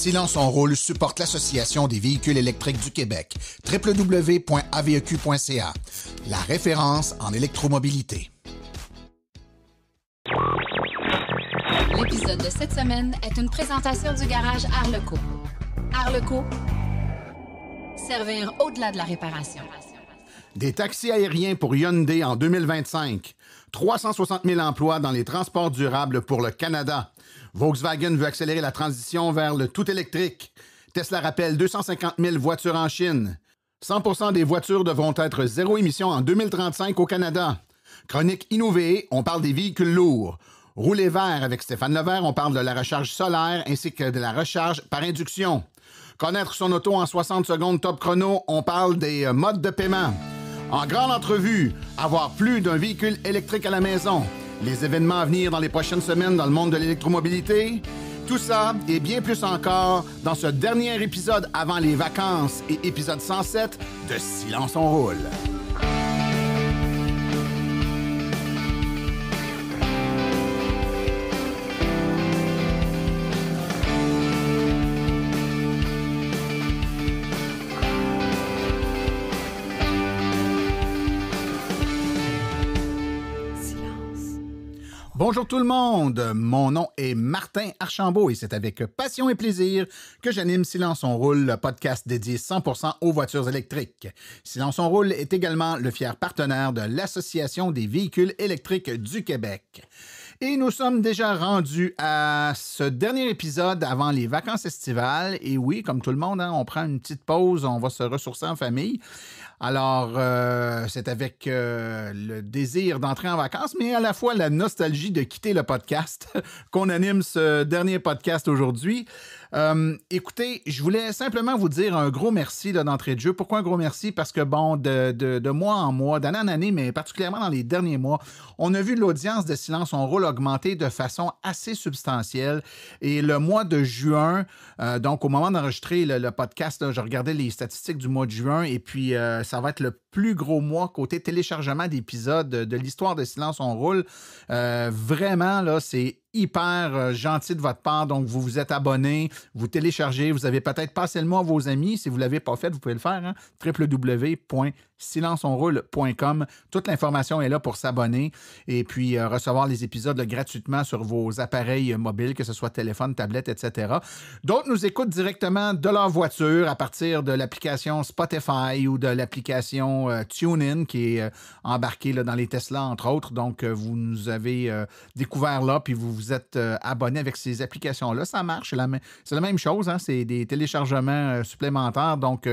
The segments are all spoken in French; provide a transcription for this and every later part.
Silence en rôle supporte l'Association des véhicules électriques du Québec, www.aveq.ca, la référence en électromobilité. L'épisode de cette semaine est une présentation du garage Arleco. Arleco, servir au-delà de la réparation. Des taxis aériens pour Hyundai en 2025. 360 000 emplois dans les transports durables pour le Canada. Volkswagen veut accélérer la transition vers le tout électrique. Tesla rappelle 250 000 voitures en Chine. 100 des voitures devront être zéro émission en 2035 au Canada. Chronique innovée, on parle des véhicules lourds. Rouler vert avec Stéphane Levert, on parle de la recharge solaire ainsi que de la recharge par induction. Connaître son auto en 60 secondes top chrono, on parle des euh, modes de paiement. En grande entrevue, avoir plus d'un véhicule électrique à la maison les événements à venir dans les prochaines semaines dans le monde de l'électromobilité. Tout ça et bien plus encore dans ce dernier épisode avant les vacances et épisode 107 de Silence on roule. Bonjour tout le monde, mon nom est Martin Archambault et c'est avec passion et plaisir que j'anime Silence on roule, le podcast dédié 100% aux voitures électriques. Silence on roule est également le fier partenaire de l'Association des véhicules électriques du Québec. Et nous sommes déjà rendus à ce dernier épisode avant les vacances estivales. Et oui, comme tout le monde, hein, on prend une petite pause, on va se ressourcer en famille. Alors, euh, c'est avec euh, le désir d'entrer en vacances, mais à la fois la nostalgie de quitter le podcast qu'on anime ce dernier podcast aujourd'hui. Euh, écoutez, je voulais simplement vous dire un gros merci d'entrée de jeu. Pourquoi un gros merci? Parce que, bon, de, mois en mois, d'année en année, mais particulièrement dans les derniers mois, on a vu l'audience de Silence son rôle augmenter de façon assez substantielle. Et le mois de juin, euh, donc au moment d'enregistrer le, podcast, je regardais les statistiques du mois de juin et puis euh, ça va être le plus gros mois côté téléchargement d'épisodes de l'histoire de Silence on roule. Euh, vraiment, là, c'est hyper euh, gentil de votre part. Donc, vous vous êtes abonné, vous téléchargez, vous avez peut-être passé le mot à vos amis. Si vous ne l'avez pas fait, vous pouvez le faire. Hein? www silenceonroule.com. Toute l'information est là pour s'abonner et puis euh, recevoir les épisodes gratuitement sur vos appareils mobiles, que ce soit téléphone, tablette, etc. D'autres nous écoutent directement de leur voiture à partir de l'application Spotify ou de l'application euh, TuneIn qui est euh, embarquée dans les Tesla, entre autres. Donc, vous nous avez découvert là, puis vous vous êtes abonné avec ces applications-là. Ça marche, c'est la, même chose. Hein? C'est des téléchargements supplémentaires. Donc,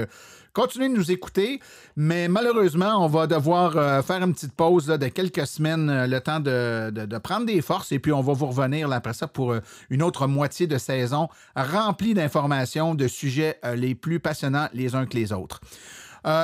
continuez de nous écouter, mais malheureusement, on va devoir euh, faire une petite pause de quelques semaines, euh, le temps de, prendre des forces, et puis on va vous revenir là, après ça pour euh, une autre moitié de saison remplie d'informations, de sujets les plus passionnants les uns que les autres.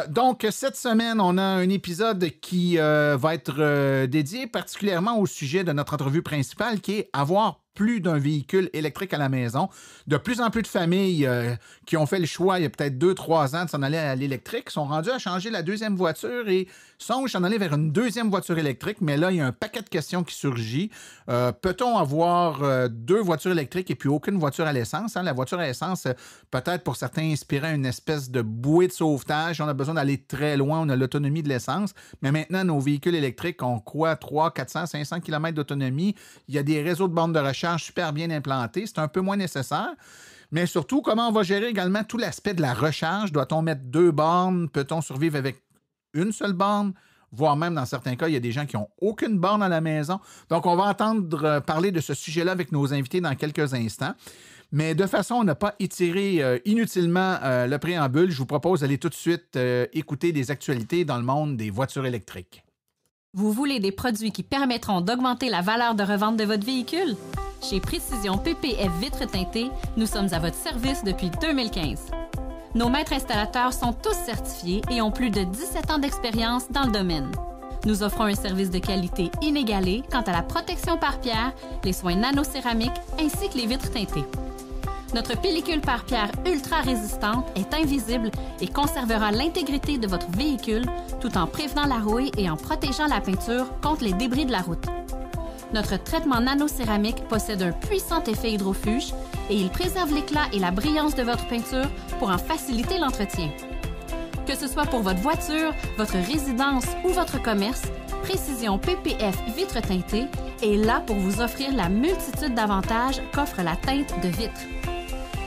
donc, cette semaine, on a un épisode qui va être dédié particulièrement au sujet de notre entrevue principale qui est avoir plus d'un véhicule électrique à la maison. De plus en plus de familles euh, qui ont fait le choix il y a peut-être deux, trois ans de s'en aller à l'électrique sont rendues à changer la deuxième voiture et songent s'en aller vers une deuxième voiture électrique. Mais là, il y a un paquet de questions qui surgit. Euh, peut-on avoir euh, deux voitures électriques et puis aucune voiture à l'essence? Hein? La voiture à l'essence, peut-être pour certains, inspirer une espèce de bouée de sauvetage. On a besoin d'aller très loin, on a l'autonomie de l'essence. Mais maintenant, nos véhicules électriques ont quoi? 300, 400, 500 km d'autonomie. Il y a des réseaux de bornes de recherche super bien implanté. C'est un peu moins nécessaire. Mais surtout, comment on va gérer également tout l'aspect de la recharge? Doit-on mettre deux bornes? Peut-on survivre avec une seule borne? Voire même, dans certains cas, il y a des gens qui n'ont aucune borne à la maison. Donc, on va entendre euh, parler de ce sujet-là avec nos invités dans quelques instants. Mais de façon à ne pas étirer euh, inutilement euh, le préambule, je vous propose d'aller tout de suite écouter des actualités dans le monde des voitures électriques. Vous voulez des produits qui permettront d'augmenter la valeur de revente de votre véhicule? Chez Précision PPF Vitres teintées, nous sommes à votre service depuis 2015. Nos maîtres installateurs sont tous certifiés et ont plus de 17 ans d'expérience dans le domaine. Nous offrons un service de qualité inégalé quant à la protection par pierre, les soins nanocéramiques ainsi que les vitres teintées. Notre pellicule par pierre ultra résistante est invisible et conservera l'intégrité de votre véhicule tout en prévenant la rouille et en protégeant la peinture contre les débris de la route. Notre traitement nano-céramique possède un puissant effet hydrofuge et il préserve l'éclat et la brillance de votre peinture pour en faciliter l'entretien. Que ce soit pour votre voiture, votre résidence ou votre commerce, Précision PPF Vitre teintée est là pour vous offrir la multitude d'avantages qu'offre la teinte de vitre.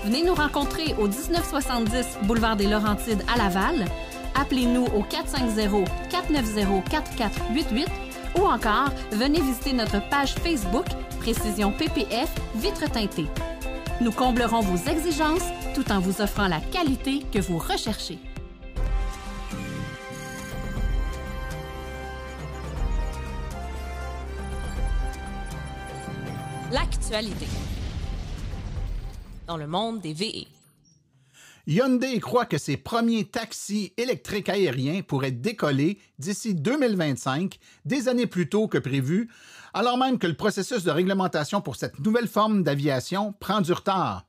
Venez nous rencontrer au 1970 boulevard des Laurentides à Laval. Appelez-nous au 450-490-4488 ou encore venez visiter notre page Facebook Précision PPF Vitre teintée. Nous comblerons vos exigences tout en vous offrant la qualité que vous recherchez. L'actualité dans le monde des VE. Hyundai croit que ses premiers taxis électriques aériens pourraient décoller d'ici 2025, des années plus tôt que prévu, alors même que le processus de réglementation pour cette nouvelle forme d'aviation prend du retard.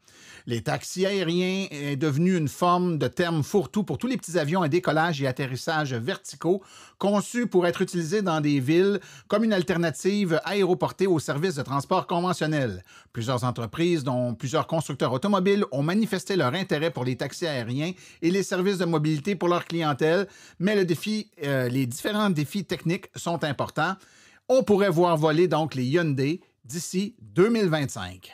Les taxis aériens est devenu une forme de terme fourre-tout pour tous les petits avions à décollage et atterrissage verticaux conçus pour être utilisés dans des villes comme une alternative aéroportée aux services de transport conventionnels. Plusieurs entreprises, dont plusieurs constructeurs automobiles, ont manifesté leur intérêt pour les taxis aériens et les services de mobilité pour leur clientèle, mais le défi, euh, les différents défis techniques sont importants. On pourrait voir voler donc les Hyundai d'ici 2025.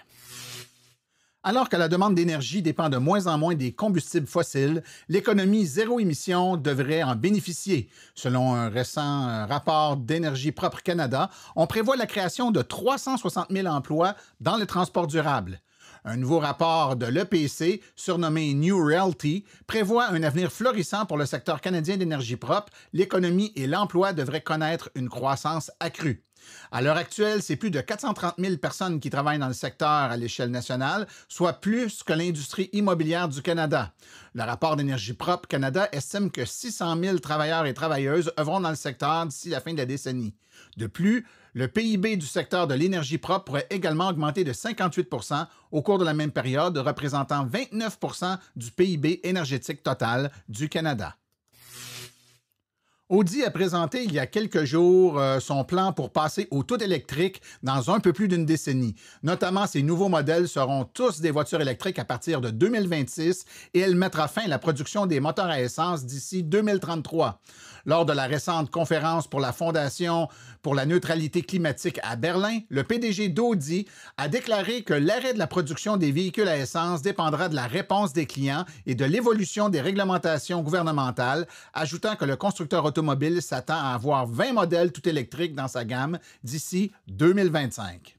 Alors que la demande d'énergie dépend de moins en moins des combustibles fossiles, l'économie zéro émission devrait en bénéficier. Selon un récent euh, rapport d'Énergie propre Canada, on prévoit la création de 360 000 emplois dans le transport durable. Un nouveau rapport de l'EPC, surnommé New Realty, prévoit un avenir florissant pour le secteur canadien d'énergie propre. L'économie et l'emploi devraient connaître une croissance accrue. À l'heure actuelle, c'est plus de 430 000 personnes qui travaillent dans le secteur à l'échelle nationale, soit plus que l'industrie immobilière du Canada. Le rapport d'énergie propre Canada estime que 600 000 travailleurs et travailleuses œuvront dans le secteur d'ici la fin de la décennie. De plus, le PIB du secteur de l'énergie propre pourrait également augmenter de 58 au cours de la même période, représentant 29 du PIB énergétique total du Canada. Audi a présenté il y a quelques jours euh, son plan pour passer au tout électrique dans un peu plus d'une décennie. Notamment, ses nouveaux modèles seront tous des voitures électriques à partir de 2026 et elle mettra fin à la production des moteurs à essence d'ici 2033 lors de la récente conférence pour la Fondation pour la neutralité climatique à Berlin, le PDG d'Audi a déclaré que l'arrêt de la production des véhicules à essence dépendra de la réponse des clients et de l'évolution des réglementations gouvernementales, ajoutant que le constructeur automobile s'attend à avoir 20 modèles tout électriques dans sa gamme d'ici 2025.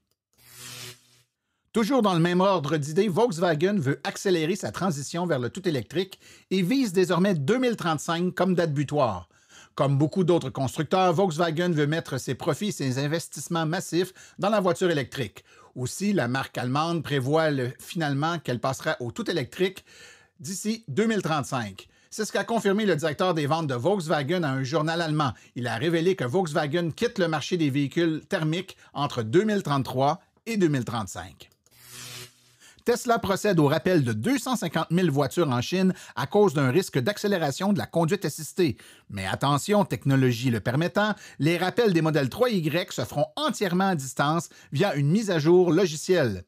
Toujours dans le même ordre d'idées, Volkswagen veut accélérer sa transition vers le tout électrique et vise désormais 2035 comme date butoir. Comme beaucoup d'autres constructeurs, Volkswagen veut mettre ses profits et ses investissements massifs dans la voiture électrique. Aussi, la marque allemande prévoit finalement qu'elle passera au tout électrique d'ici 2035. C'est ce qu'a confirmé le directeur des ventes de Volkswagen à un journal allemand. Il a révélé que Volkswagen quitte le marché des véhicules thermiques entre 2033 et 2035. Tesla procède au rappel de 250 000 voitures en Chine à cause d'un risque d'accélération de la conduite assistée. Mais attention, technologie le permettant, les rappels des modèles 3Y se feront entièrement à distance via une mise à jour logicielle.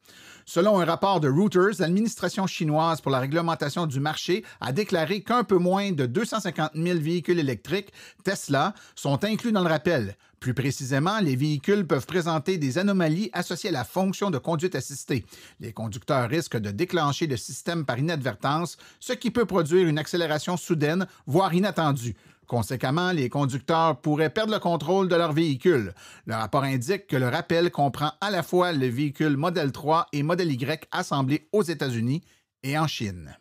Selon un rapport de Reuters, l'administration chinoise pour la réglementation du marché a déclaré qu'un peu moins de 250 000 véhicules électriques Tesla sont inclus dans le rappel. Plus précisément, les véhicules peuvent présenter des anomalies associées à la fonction de conduite assistée. Les conducteurs risquent de déclencher le système par inadvertance, ce qui peut produire une accélération soudaine, voire inattendue. Conséquemment, les conducteurs pourraient perdre le contrôle de leur véhicule. Le rapport indique que le rappel comprend à la fois le véhicule Model 3 et Model Y assemblés aux États-Unis et en Chine.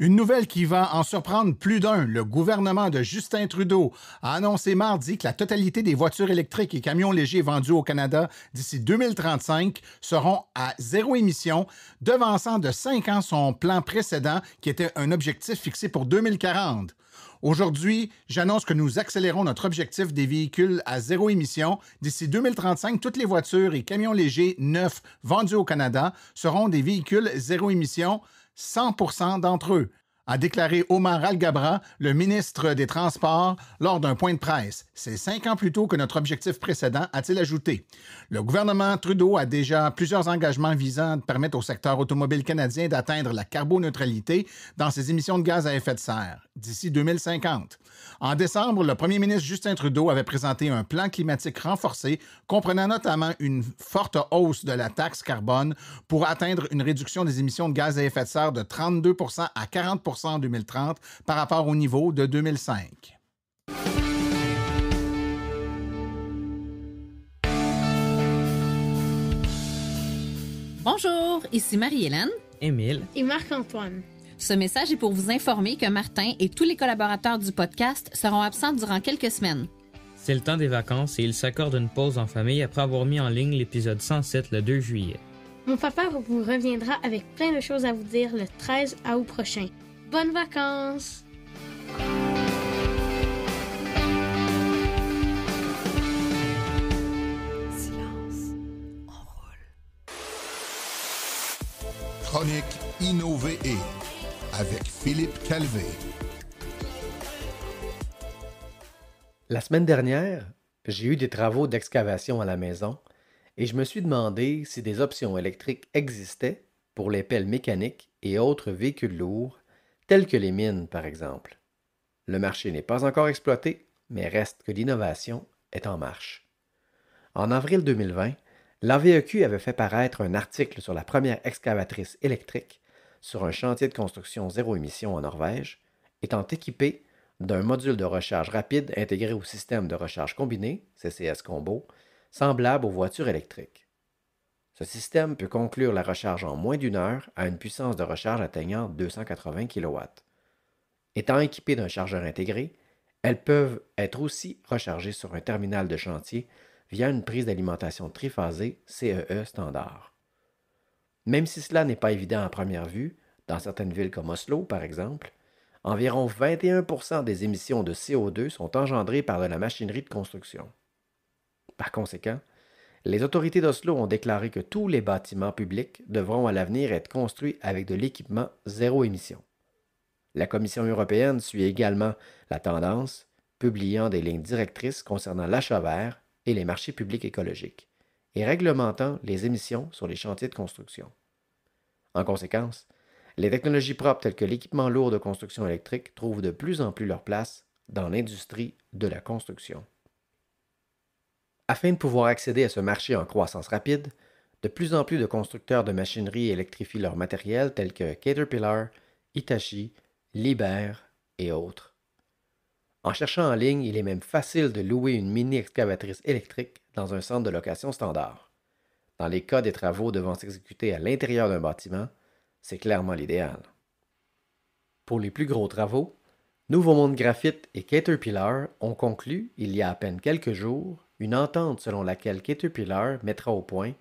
Une nouvelle qui va en surprendre plus d'un. Le gouvernement de Justin Trudeau a annoncé mardi que la totalité des voitures électriques et camions légers vendus au Canada d'ici 2035 seront à zéro émission, devançant de cinq ans son plan précédent qui était un objectif fixé pour 2040. Aujourd'hui, j'annonce que nous accélérons notre objectif des véhicules à zéro émission. D'ici 2035, toutes les voitures et camions légers neufs vendus au Canada seront des véhicules zéro émission, 100 d'entre eux a déclaré Omar Al-Gabra, le ministre des Transports, lors d'un point de presse. C'est cinq ans plus tôt que notre objectif précédent, a-t-il ajouté. Le gouvernement Trudeau a déjà plusieurs engagements visant à permettre au secteur automobile canadien d'atteindre la carboneutralité dans ses émissions de gaz à effet de serre d'ici 2050. En décembre, le premier ministre Justin Trudeau avait présenté un plan climatique renforcé comprenant notamment une forte hausse de la taxe carbone pour atteindre une réduction des émissions de gaz à effet de serre de 32 à 40 en 2030 par rapport au niveau de 2005. Bonjour, ici Marie-Hélène, Émile et Marc-Antoine. Ce message est pour vous informer que Martin et tous les collaborateurs du podcast seront absents durant quelques semaines. C'est le temps des vacances et ils s'accordent une pause en famille après avoir mis en ligne l'épisode 107 le 2 juillet. Mon papa vous reviendra avec plein de choses à vous dire le 13 août prochain. Bonnes vacances! Silence. On Chronique Innové avec Philippe Calvé. La semaine dernière, j'ai eu des travaux d'excavation à la maison et je me suis demandé si des options électriques existaient pour les pelles mécaniques et autres véhicules lourds telles que les mines par exemple. Le marché n'est pas encore exploité, mais reste que l'innovation est en marche. En avril 2020, l'AVEQ avait fait paraître un article sur la première excavatrice électrique sur un chantier de construction zéro émission en Norvège, étant équipée d'un module de recharge rapide intégré au système de recharge combiné, CCS Combo, semblable aux voitures électriques. Ce système peut conclure la recharge en moins d'une heure à une puissance de recharge atteignant 280 kW. Étant équipées d'un chargeur intégré, elles peuvent être aussi rechargées sur un terminal de chantier via une prise d'alimentation triphasée CEE e standard. Même si cela n'est pas évident à première vue, dans certaines villes comme Oslo par exemple, environ 21 des émissions de CO2 sont engendrées par de la machinerie de construction. Par conséquent, les autorités d'Oslo ont déclaré que tous les bâtiments publics devront à l'avenir être construits avec de l'équipement zéro émission. La Commission européenne suit également la tendance, publiant des lignes directrices concernant l'achat vert et les marchés publics écologiques, et réglementant les émissions sur les chantiers de construction. En conséquence, les technologies propres telles que l'équipement lourd de construction électrique trouvent de plus en plus leur place dans l'industrie de la construction. Afin de pouvoir accéder à ce marché en croissance rapide, de plus en plus de constructeurs de machinerie électrifient leur matériel tels que Caterpillar, Hitachi, Liber et autres. En cherchant en ligne, il est même facile de louer une mini-excavatrice électrique dans un centre de location standard. Dans les cas des travaux devant s'exécuter à l'intérieur d'un bâtiment, c'est clairement l'idéal. Pour les plus gros travaux, Nouveau Monde Graphite et Caterpillar ont conclu, il y a à peine quelques jours, une entente selon laquelle Caterpillar mettra au point,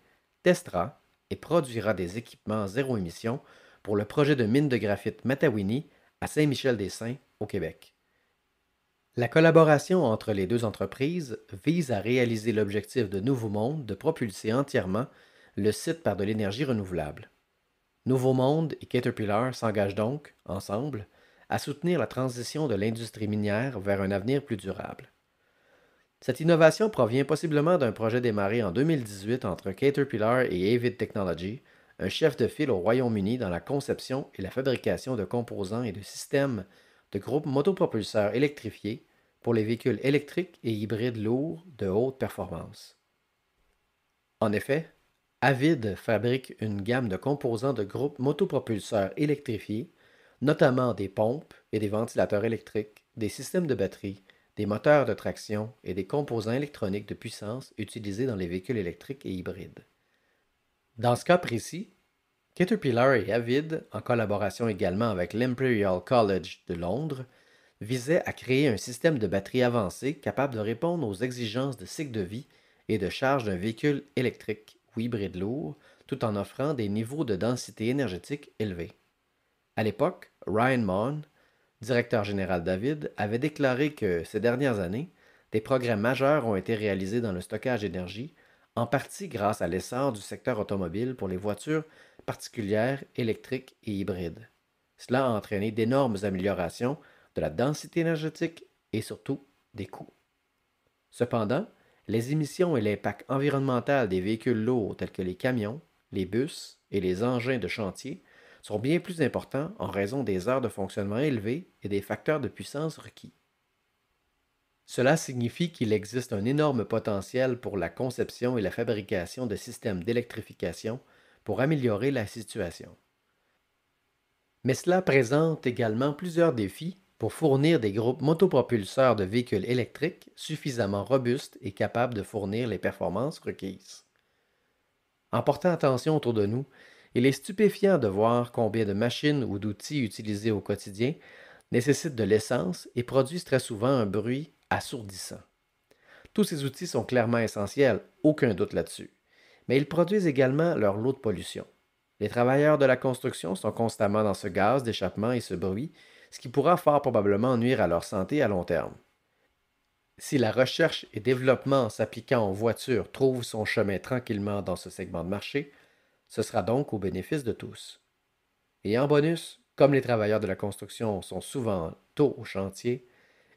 testera et produira des équipements zéro émission pour le projet de mine de graphite Matawini à Saint-Michel-des-Saints, au Québec. La collaboration entre les deux entreprises vise à réaliser l'objectif de Nouveau Monde de propulser entièrement le site par de l'énergie renouvelable. Nouveau Monde et Caterpillar s'engagent donc, ensemble, à soutenir la transition de l'industrie minière vers un avenir plus durable. Cette innovation provient possiblement d'un projet démarré en 2018 entre Caterpillar et Avid Technology, un chef de file au Royaume-Uni dans la conception et la fabrication de composants et de systèmes de groupes motopropulseurs électrifiés pour les véhicules électriques et hybrides lourds de haute performance. En effet, Avid fabrique une gamme de composants de groupes motopropulseurs électrifiés, notamment des pompes et des ventilateurs électriques, des systèmes de batterie, des moteurs de traction et des composants électroniques de puissance utilisés dans les véhicules électriques et hybrides. Dans ce cas précis, Caterpillar et Avid, en collaboration également avec l'Imperial College de Londres, visaient à créer un système de batterie avancée capable de répondre aux exigences de cycle de vie et de charge d'un véhicule électrique ou hybride lourd, tout en offrant des niveaux de densité énergétique élevés. À l'époque, Ryan Mohn directeur général David, avait déclaré que ces dernières années, des progrès majeurs ont été réalisés dans le stockage d'énergie, en partie grâce à l'essor du secteur automobile pour les voitures particulières électriques et hybrides. Cela a entraîné d'énormes améliorations de la densité énergétique et surtout des coûts. Cependant, les émissions et l'impact environnemental des véhicules lourds tels que les camions, les bus et les engins de chantier sont bien plus importants en raison des heures de fonctionnement élevées et des facteurs de puissance requis. Cela signifie qu'il existe un énorme potentiel pour la conception et la fabrication de systèmes d'électrification pour améliorer la situation. Mais cela présente également plusieurs défis pour fournir des groupes motopropulseurs de véhicules électriques suffisamment robustes et capables de fournir les performances requises. En portant attention autour de nous, il est stupéfiant de voir combien de machines ou d'outils utilisés au quotidien nécessitent de l'essence et produisent très souvent un bruit assourdissant. Tous ces outils sont clairement essentiels, aucun doute là-dessus, mais ils produisent également leur lot de pollution. Les travailleurs de la construction sont constamment dans ce gaz d'échappement et ce bruit, ce qui pourra fort probablement nuire à leur santé à long terme. Si la recherche et développement s'appliquant aux voitures trouve son chemin tranquillement dans ce segment de marché, ce sera donc au bénéfice de tous. Et en bonus, comme les travailleurs de la construction sont souvent tôt au chantier,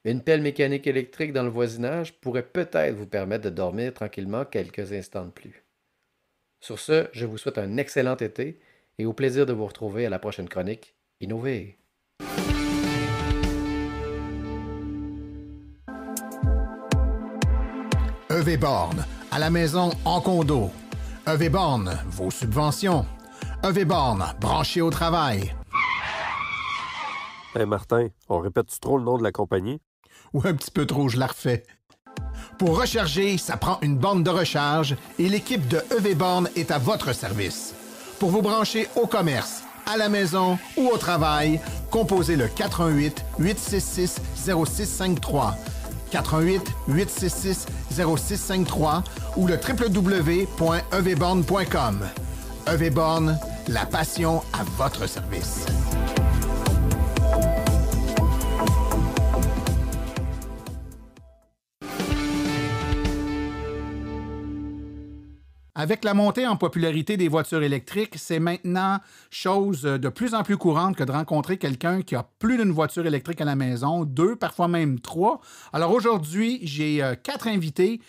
une pelle mécanique électrique dans le voisinage pourrait peut-être vous permettre de dormir tranquillement quelques instants de plus. Sur ce, je vous souhaite un excellent été et au plaisir de vous retrouver à la prochaine chronique Innover. EV Borne, à la maison, en condo Born, vos subventions. Born, branché au travail. Hey Martin, on répète trop le nom de la compagnie? Ou un petit peu trop, je la refais. Pour recharger, ça prend une borne de recharge et l'équipe de Born est à votre service. Pour vous brancher au commerce, à la maison ou au travail, composez le 418 866 0653 88 866 0653 ou le www.evborne.com. Evborne, la passion à votre service. Avec la montée en popularité des voitures électriques, c'est maintenant chose de plus en plus courante que de rencontrer quelqu'un qui a plus d'une voiture électrique à la maison, deux, parfois même trois. Alors aujourd'hui, j'ai euh, quatre invités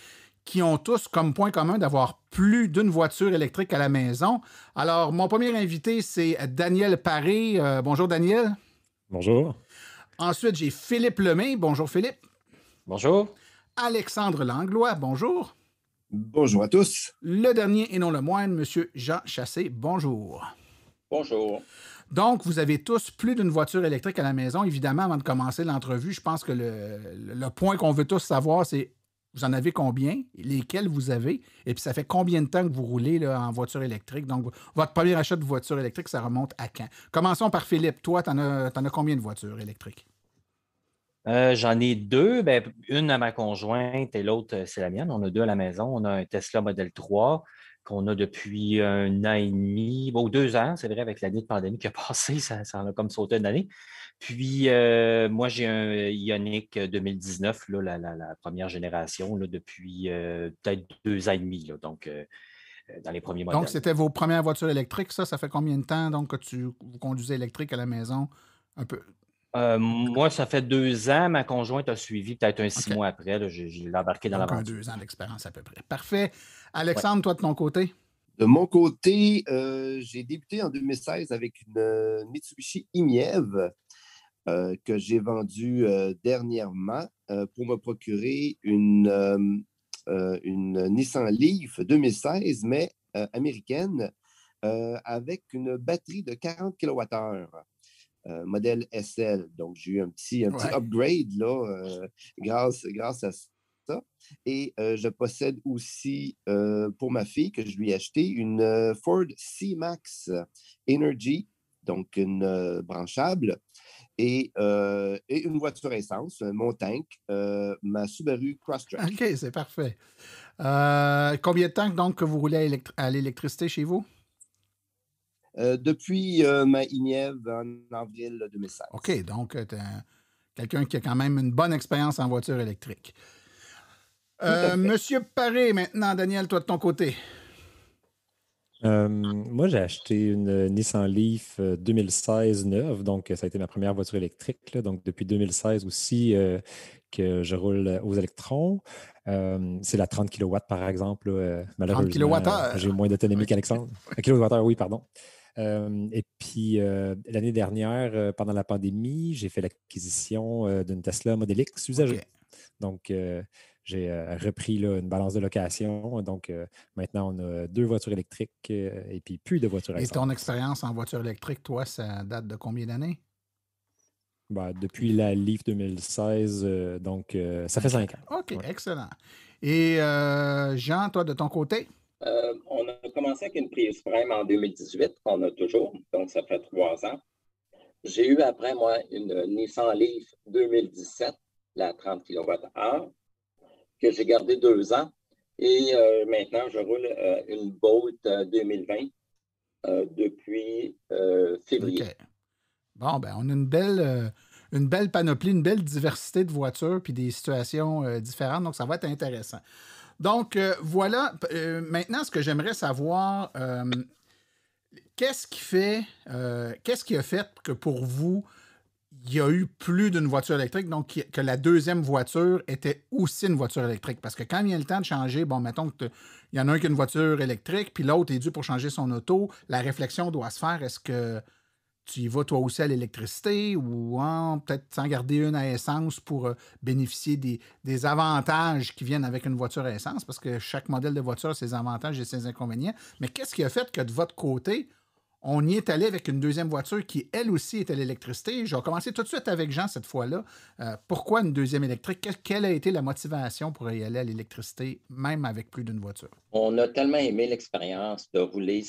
qui ont tous comme point commun d'avoir plus d'une voiture électrique à la maison. Alors, mon premier invité, c'est Daniel Paré. Euh, bonjour, Daniel. Bonjour. Ensuite, j'ai Philippe Lemay. Bonjour, Philippe. Bonjour. Alexandre Langlois. Bonjour. Bonjour à tous. Le dernier et non le moindre, M. Jean Chassé, bonjour. Bonjour. Donc, vous avez tous plus d'une voiture électrique à la maison. Évidemment, avant de commencer l'entrevue, je pense que le, point qu'on veut tous savoir, c'est vous en avez combien, lesquels vous avez, et puis ça fait combien de temps que vous roulez en voiture électrique. Donc, votre premier achat de voiture électrique, ça remonte à quand? Commençons par Philippe. Toi, tu en, en as combien de voitures électriques? Euh, j'en ai deux. Ben, une à ma conjointe et l'autre, euh, c'est la mienne. On a deux à la maison. On a un Tesla Model 3 qu'on a depuis un an et demi, bon, deux ans, c'est vrai, avec l'année de pandémie qui a passé, ça, en a comme sauté une année. Puis, euh, moi, j'ai un Ioniq 2019, là, la, première génération, là, depuis peut-être deux ans et demi. donc, dans les premiers mois. Donc, c'était vos premières voitures électriques, ça? Ça fait combien de temps donc, que tu vous conduisais électrique à la maison? Un peu, euh, moi, ça fait deux ans. Ma conjointe a suivi peut-être un six mois après. j'ai, embarqué dans la Encore deux ans d'expérience à peu près. Parfait. Alexandre, toi, de ton côté? De mon côté, euh, j'ai débuté en 2016 avec une euh, Mitsubishi Imiev que j'ai vendue dernièrement pour me procurer une, une Nissan Leaf 2016, mais américaine, avec une batterie de 40 kWh. Euh, modèle SL. Donc, j'ai eu un petit, upgrade là, euh, grâce, grâce à ça. Et euh, je possède aussi pour ma fille que je lui ai acheté une Ford C-Max Energy, donc une branchable. Et, une voiture essence, mon tank, ma Subaru Crosstrek. OK, c'est parfait. combien de temps donc que vous roulez à l'électricité chez vous? Euh, depuis euh, ma INIEV en avril 2016. OK, donc euh, tu quelqu'un qui a quand même une bonne expérience en voiture électrique. Monsieur Paré, maintenant, Daniel, toi de ton côté. moi, j'ai acheté une Nissan Leaf 2016 neuve, donc ça a été ma première voiture électrique. donc, depuis 2016 aussi que je roule aux électrons. c'est la 30 kW, par exemple. 30 malheureusement, j'ai moins d'autonomie qu'Alexandre. qu'Alexandre. kWh, oui, pardon. Euh, et puis, euh, l'année dernière, euh, pendant la pandémie, j'ai fait l'acquisition d'une Tesla Model X usagée. Donc, j'ai repris une balance de location. Donc, maintenant, on a deux voitures électriques et puis plus de voitures électriques. Et ton expérience en voiture électrique, toi, ça date de combien d'années? Bah, depuis la Leaf 2016, donc ça fait cinq ans. OK, excellent. Et Jean, toi, de ton côté? on commencé avec une prise prime en 2018 qu'on a toujours, donc ça fait trois ans. J'ai eu après moi une Nissan Leaf 2017, la 30 kWh, que j'ai gardé deux ans. Et euh, maintenant, je roule euh, une Bolt 2020 euh, depuis février. Bon, ben, on a une belle une belle panoplie, une belle diversité de voitures puis des situations euh, différentes. Donc, ça va être intéressant. Donc, euh, voilà. Euh, maintenant, ce que j'aimerais savoir, qu'est-ce qui fait, qu'est-ce qui a fait que pour vous, il y a eu plus d'une voiture électrique, donc que la deuxième voiture était aussi une voiture électrique. Parce que quand il y a le temps de changer, bon, mettons qu'il y en a un qui a une voiture électrique, puis l'autre est dû pour changer son auto, la réflexion doit se faire, est-ce que tu y vas toi aussi à l'électricité ou hein, peut-être s'en garder une à essence pour euh, bénéficier des, avantages qui viennent avec une voiture à essence, parce que chaque modèle de voiture a ses avantages et ses inconvénients. Mais qu'est-ce qui a fait que de votre côté, on y est allé avec une deuxième voiture qui, elle aussi, est à l'électricité? Je vais commencer tout de suite avec Jean cette fois-là. Euh, pourquoi une deuxième électrique? Quelle a été la motivation pour y aller à l'électricité, même avec plus d'une voiture? On a tellement aimé l'expérience de rouler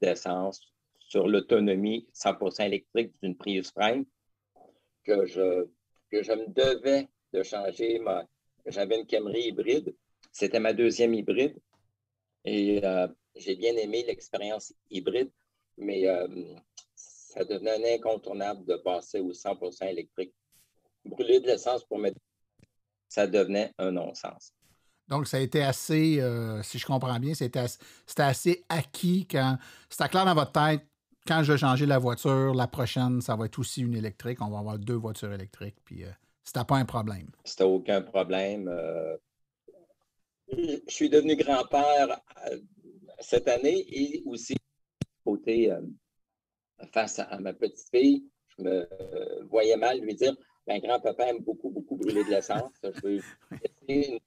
d'essence sur l'autonomie 100% électrique d'une Prius Prime que je, que je me devais de changer. Ma, j'avais une Camry hybride. C'était ma deuxième hybride. Et euh, j'ai bien aimé l'expérience hybride, mais euh, ça devenait incontournable de passer au 100% électrique. Brûler de l'essence pour mettre, ça devenait un non-sens. Donc, ça a été assez, euh, si je comprends bien, c'était assez acquis quand c'était clair dans votre tête, quand je vais changer la voiture, la prochaine, ça va être aussi une électrique. On va avoir deux voitures électriques. Puis euh, c'était pas un problème. C'était aucun problème. Euh, je suis devenu grand-père euh, cette année et aussi côté euh, face à, ma petite fille. Je me voyais mal lui dire mon ben, grand-papa aime beaucoup, beaucoup brûler de l'essence. Je veux une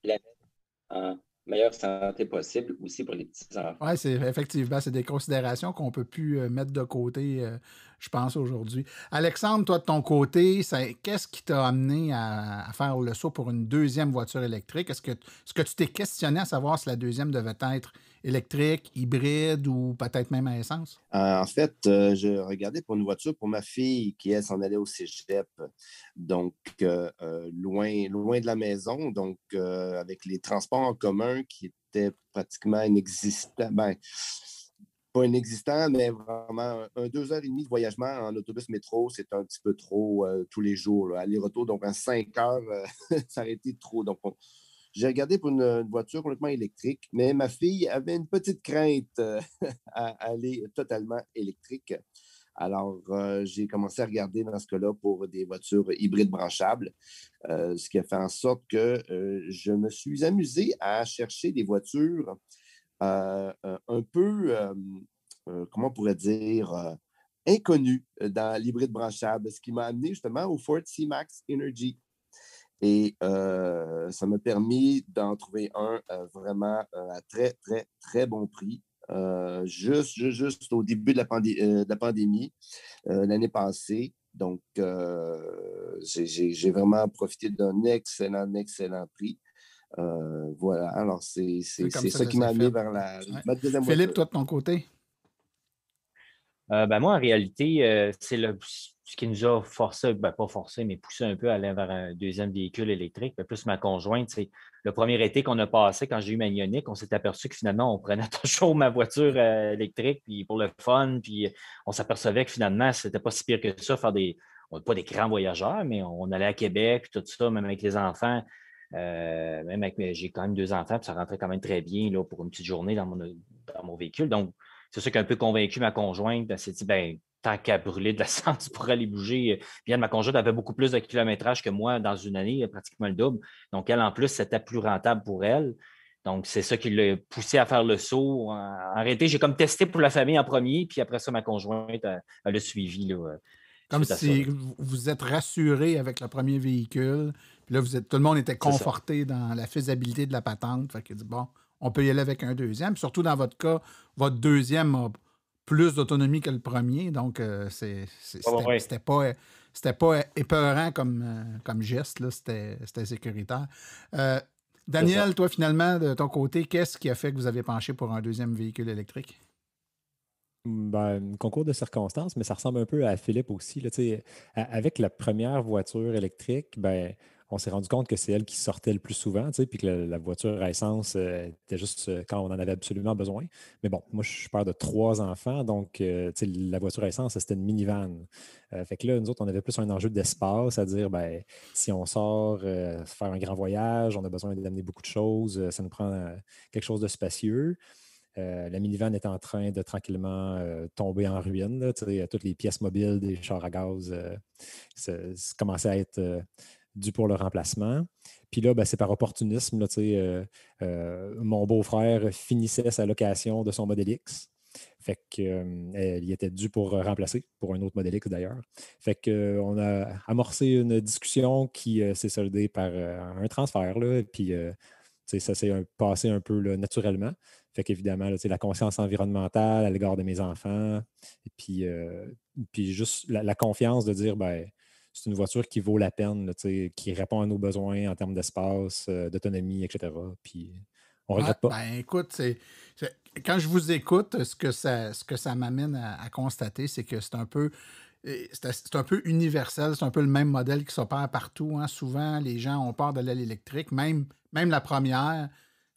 santé possible aussi pour les petits-enfants. Oui, c'est effectivement, c'est des considérations qu'on ne peut plus euh, mettre de côté, euh, je pense, aujourd'hui. Alexandre, toi, de ton côté, qu'est-ce qui t'a amené à, faire le saut pour une deuxième voiture électrique? Est-ce que, est ce que tu t'es questionné à savoir si la deuxième devait être électrique, hybride ou peut-être même à essence? Euh, en fait, euh, je regardais pour une voiture pour ma fille qui, est s'en allait au cégep, donc euh, loin, loin de la maison, donc avec les transports en commun qui étaient pratiquement inexistants. Ben, pas inexistants, mais vraiment un deux heures et demie de voyagement en autobus métro, c'est un petit peu trop tous les jours. Aller-retour, donc en cinq heures, ça aurait été trop. Donc, on, j'ai regardé pour une, voiture complètement électrique, mais ma fille avait une petite crainte euh, à aller totalement électrique. Alors, euh, j'ai commencé à regarder dans ce cas-là pour des voitures hybrides branchables, euh, ce qui a fait en sorte que je me suis amusé à chercher des voitures un peu, comment on pourrait dire, inconnues dans l'hybride branchable, ce qui m'a amené justement au Ford C-Max Energy. Et euh, ça m'a permis d'en trouver un euh, vraiment euh, à très, très, très bon prix. juste, juste, au début de la, pandémie, l'année passée. Donc, j'ai vraiment profité d'un excellent, excellent prix. voilà, alors c'est ça, qui m'a amené vers la, Philippe, toi, de ton côté? Euh, ben moi, en réalité, euh, c'est ce qui nous a forcé, ben, pas forcé, mais poussé un peu à aller vers un deuxième véhicule électrique. plus ma conjointe, c'est le premier été qu'on a passé quand j'ai eu ma ionique, on s'est aperçu que finalement, on prenait toujours ma voiture euh, électrique puis pour le fun, puis on s'apercevait que finalement, c'était pas si pire que ça, faire des, on pas des grands voyageurs, mais on allait à Québec, tout ça, même avec les enfants. même avec, j'ai quand même deux enfants, ça rentrait quand même très bien là, pour une petite journée dans mon, dans mon véhicule. Donc, c'est qui a un peu convaincu ma conjointe, elle s'est dit, ben, tant qu'à brûler de la tu pour aller bouger. Bien, ma conjointe avait beaucoup plus de kilométrage que moi dans une année, pratiquement le double. Donc, elle, en plus, c'était plus rentable pour elle. Donc, c'est ça qui l'a poussé à faire le saut. En réalité, j'ai comme testé pour la famille en premier, puis après ça, ma conjointe, a le suivi. Là, euh, comme si vous êtes rassuré avec le premier véhicule. Puis là, vous êtes, tout le monde était conforté dans la faisabilité de la patente. Fait que, bon, on peut y aller avec un deuxième. Surtout dans votre cas, votre deuxième a plus d'autonomie que le premier, donc euh, c'est, ah, c'était, pas, épeurant comme, euh, comme geste, c'était, sécuritaire. Euh, Daniel, toi, finalement, de ton côté, qu'est-ce qui a fait que vous avez penché pour un deuxième véhicule électrique? Un ben, concours de circonstances, mais ça ressemble un peu à Philippe aussi. Là, avec la première voiture électrique, ben, on s'est rendu compte que c'est elle qui sortait le plus souvent, puis que la, voiture à essence euh, était juste euh, quand on en avait absolument besoin. Mais bon, moi, je suis père de trois enfants, donc euh, la voiture à essence, c'était une minivan. fait que là, nous autres, on avait plus un enjeu d'espace, cest à dire, ben, si on sort faire un grand voyage, on a besoin d'amener beaucoup de choses, ça nous prend quelque chose de spacieux. la minivan est en train de tranquillement tomber en ruine. toutes les pièces mobiles des chars à gaz commençaient à être dû pour le remplacement. Puis là, ben, c'est par opportunisme. Euh, euh, mon beau-frère finissait sa location de son modèle X. Fait que, euh, il était dû pour remplacer, pour un autre modèle X d'ailleurs. Fait que, on a amorcé une discussion qui s'est soldée par un transfert. Là, puis ça s'est passé un peu naturellement. Fait qu'évidemment, la conscience environnementale à l'égard de mes enfants, et puis, juste la, la, confiance de dire, ben, c'est une voiture qui vaut la peine, qui répond à nos besoins en termes d'espace, euh, d'autonomie, etc. Puis on ah, regrette pas. Ben, écoute, quand je vous écoute, ce que ça, ce que ça m'amène à, constater, c'est que c'est un peu. Euh, c'est un peu universel, c'est un peu le même modèle qui s'opère partout. Hein. Souvent, les gens ont peur de l'aile électrique, même, même la première,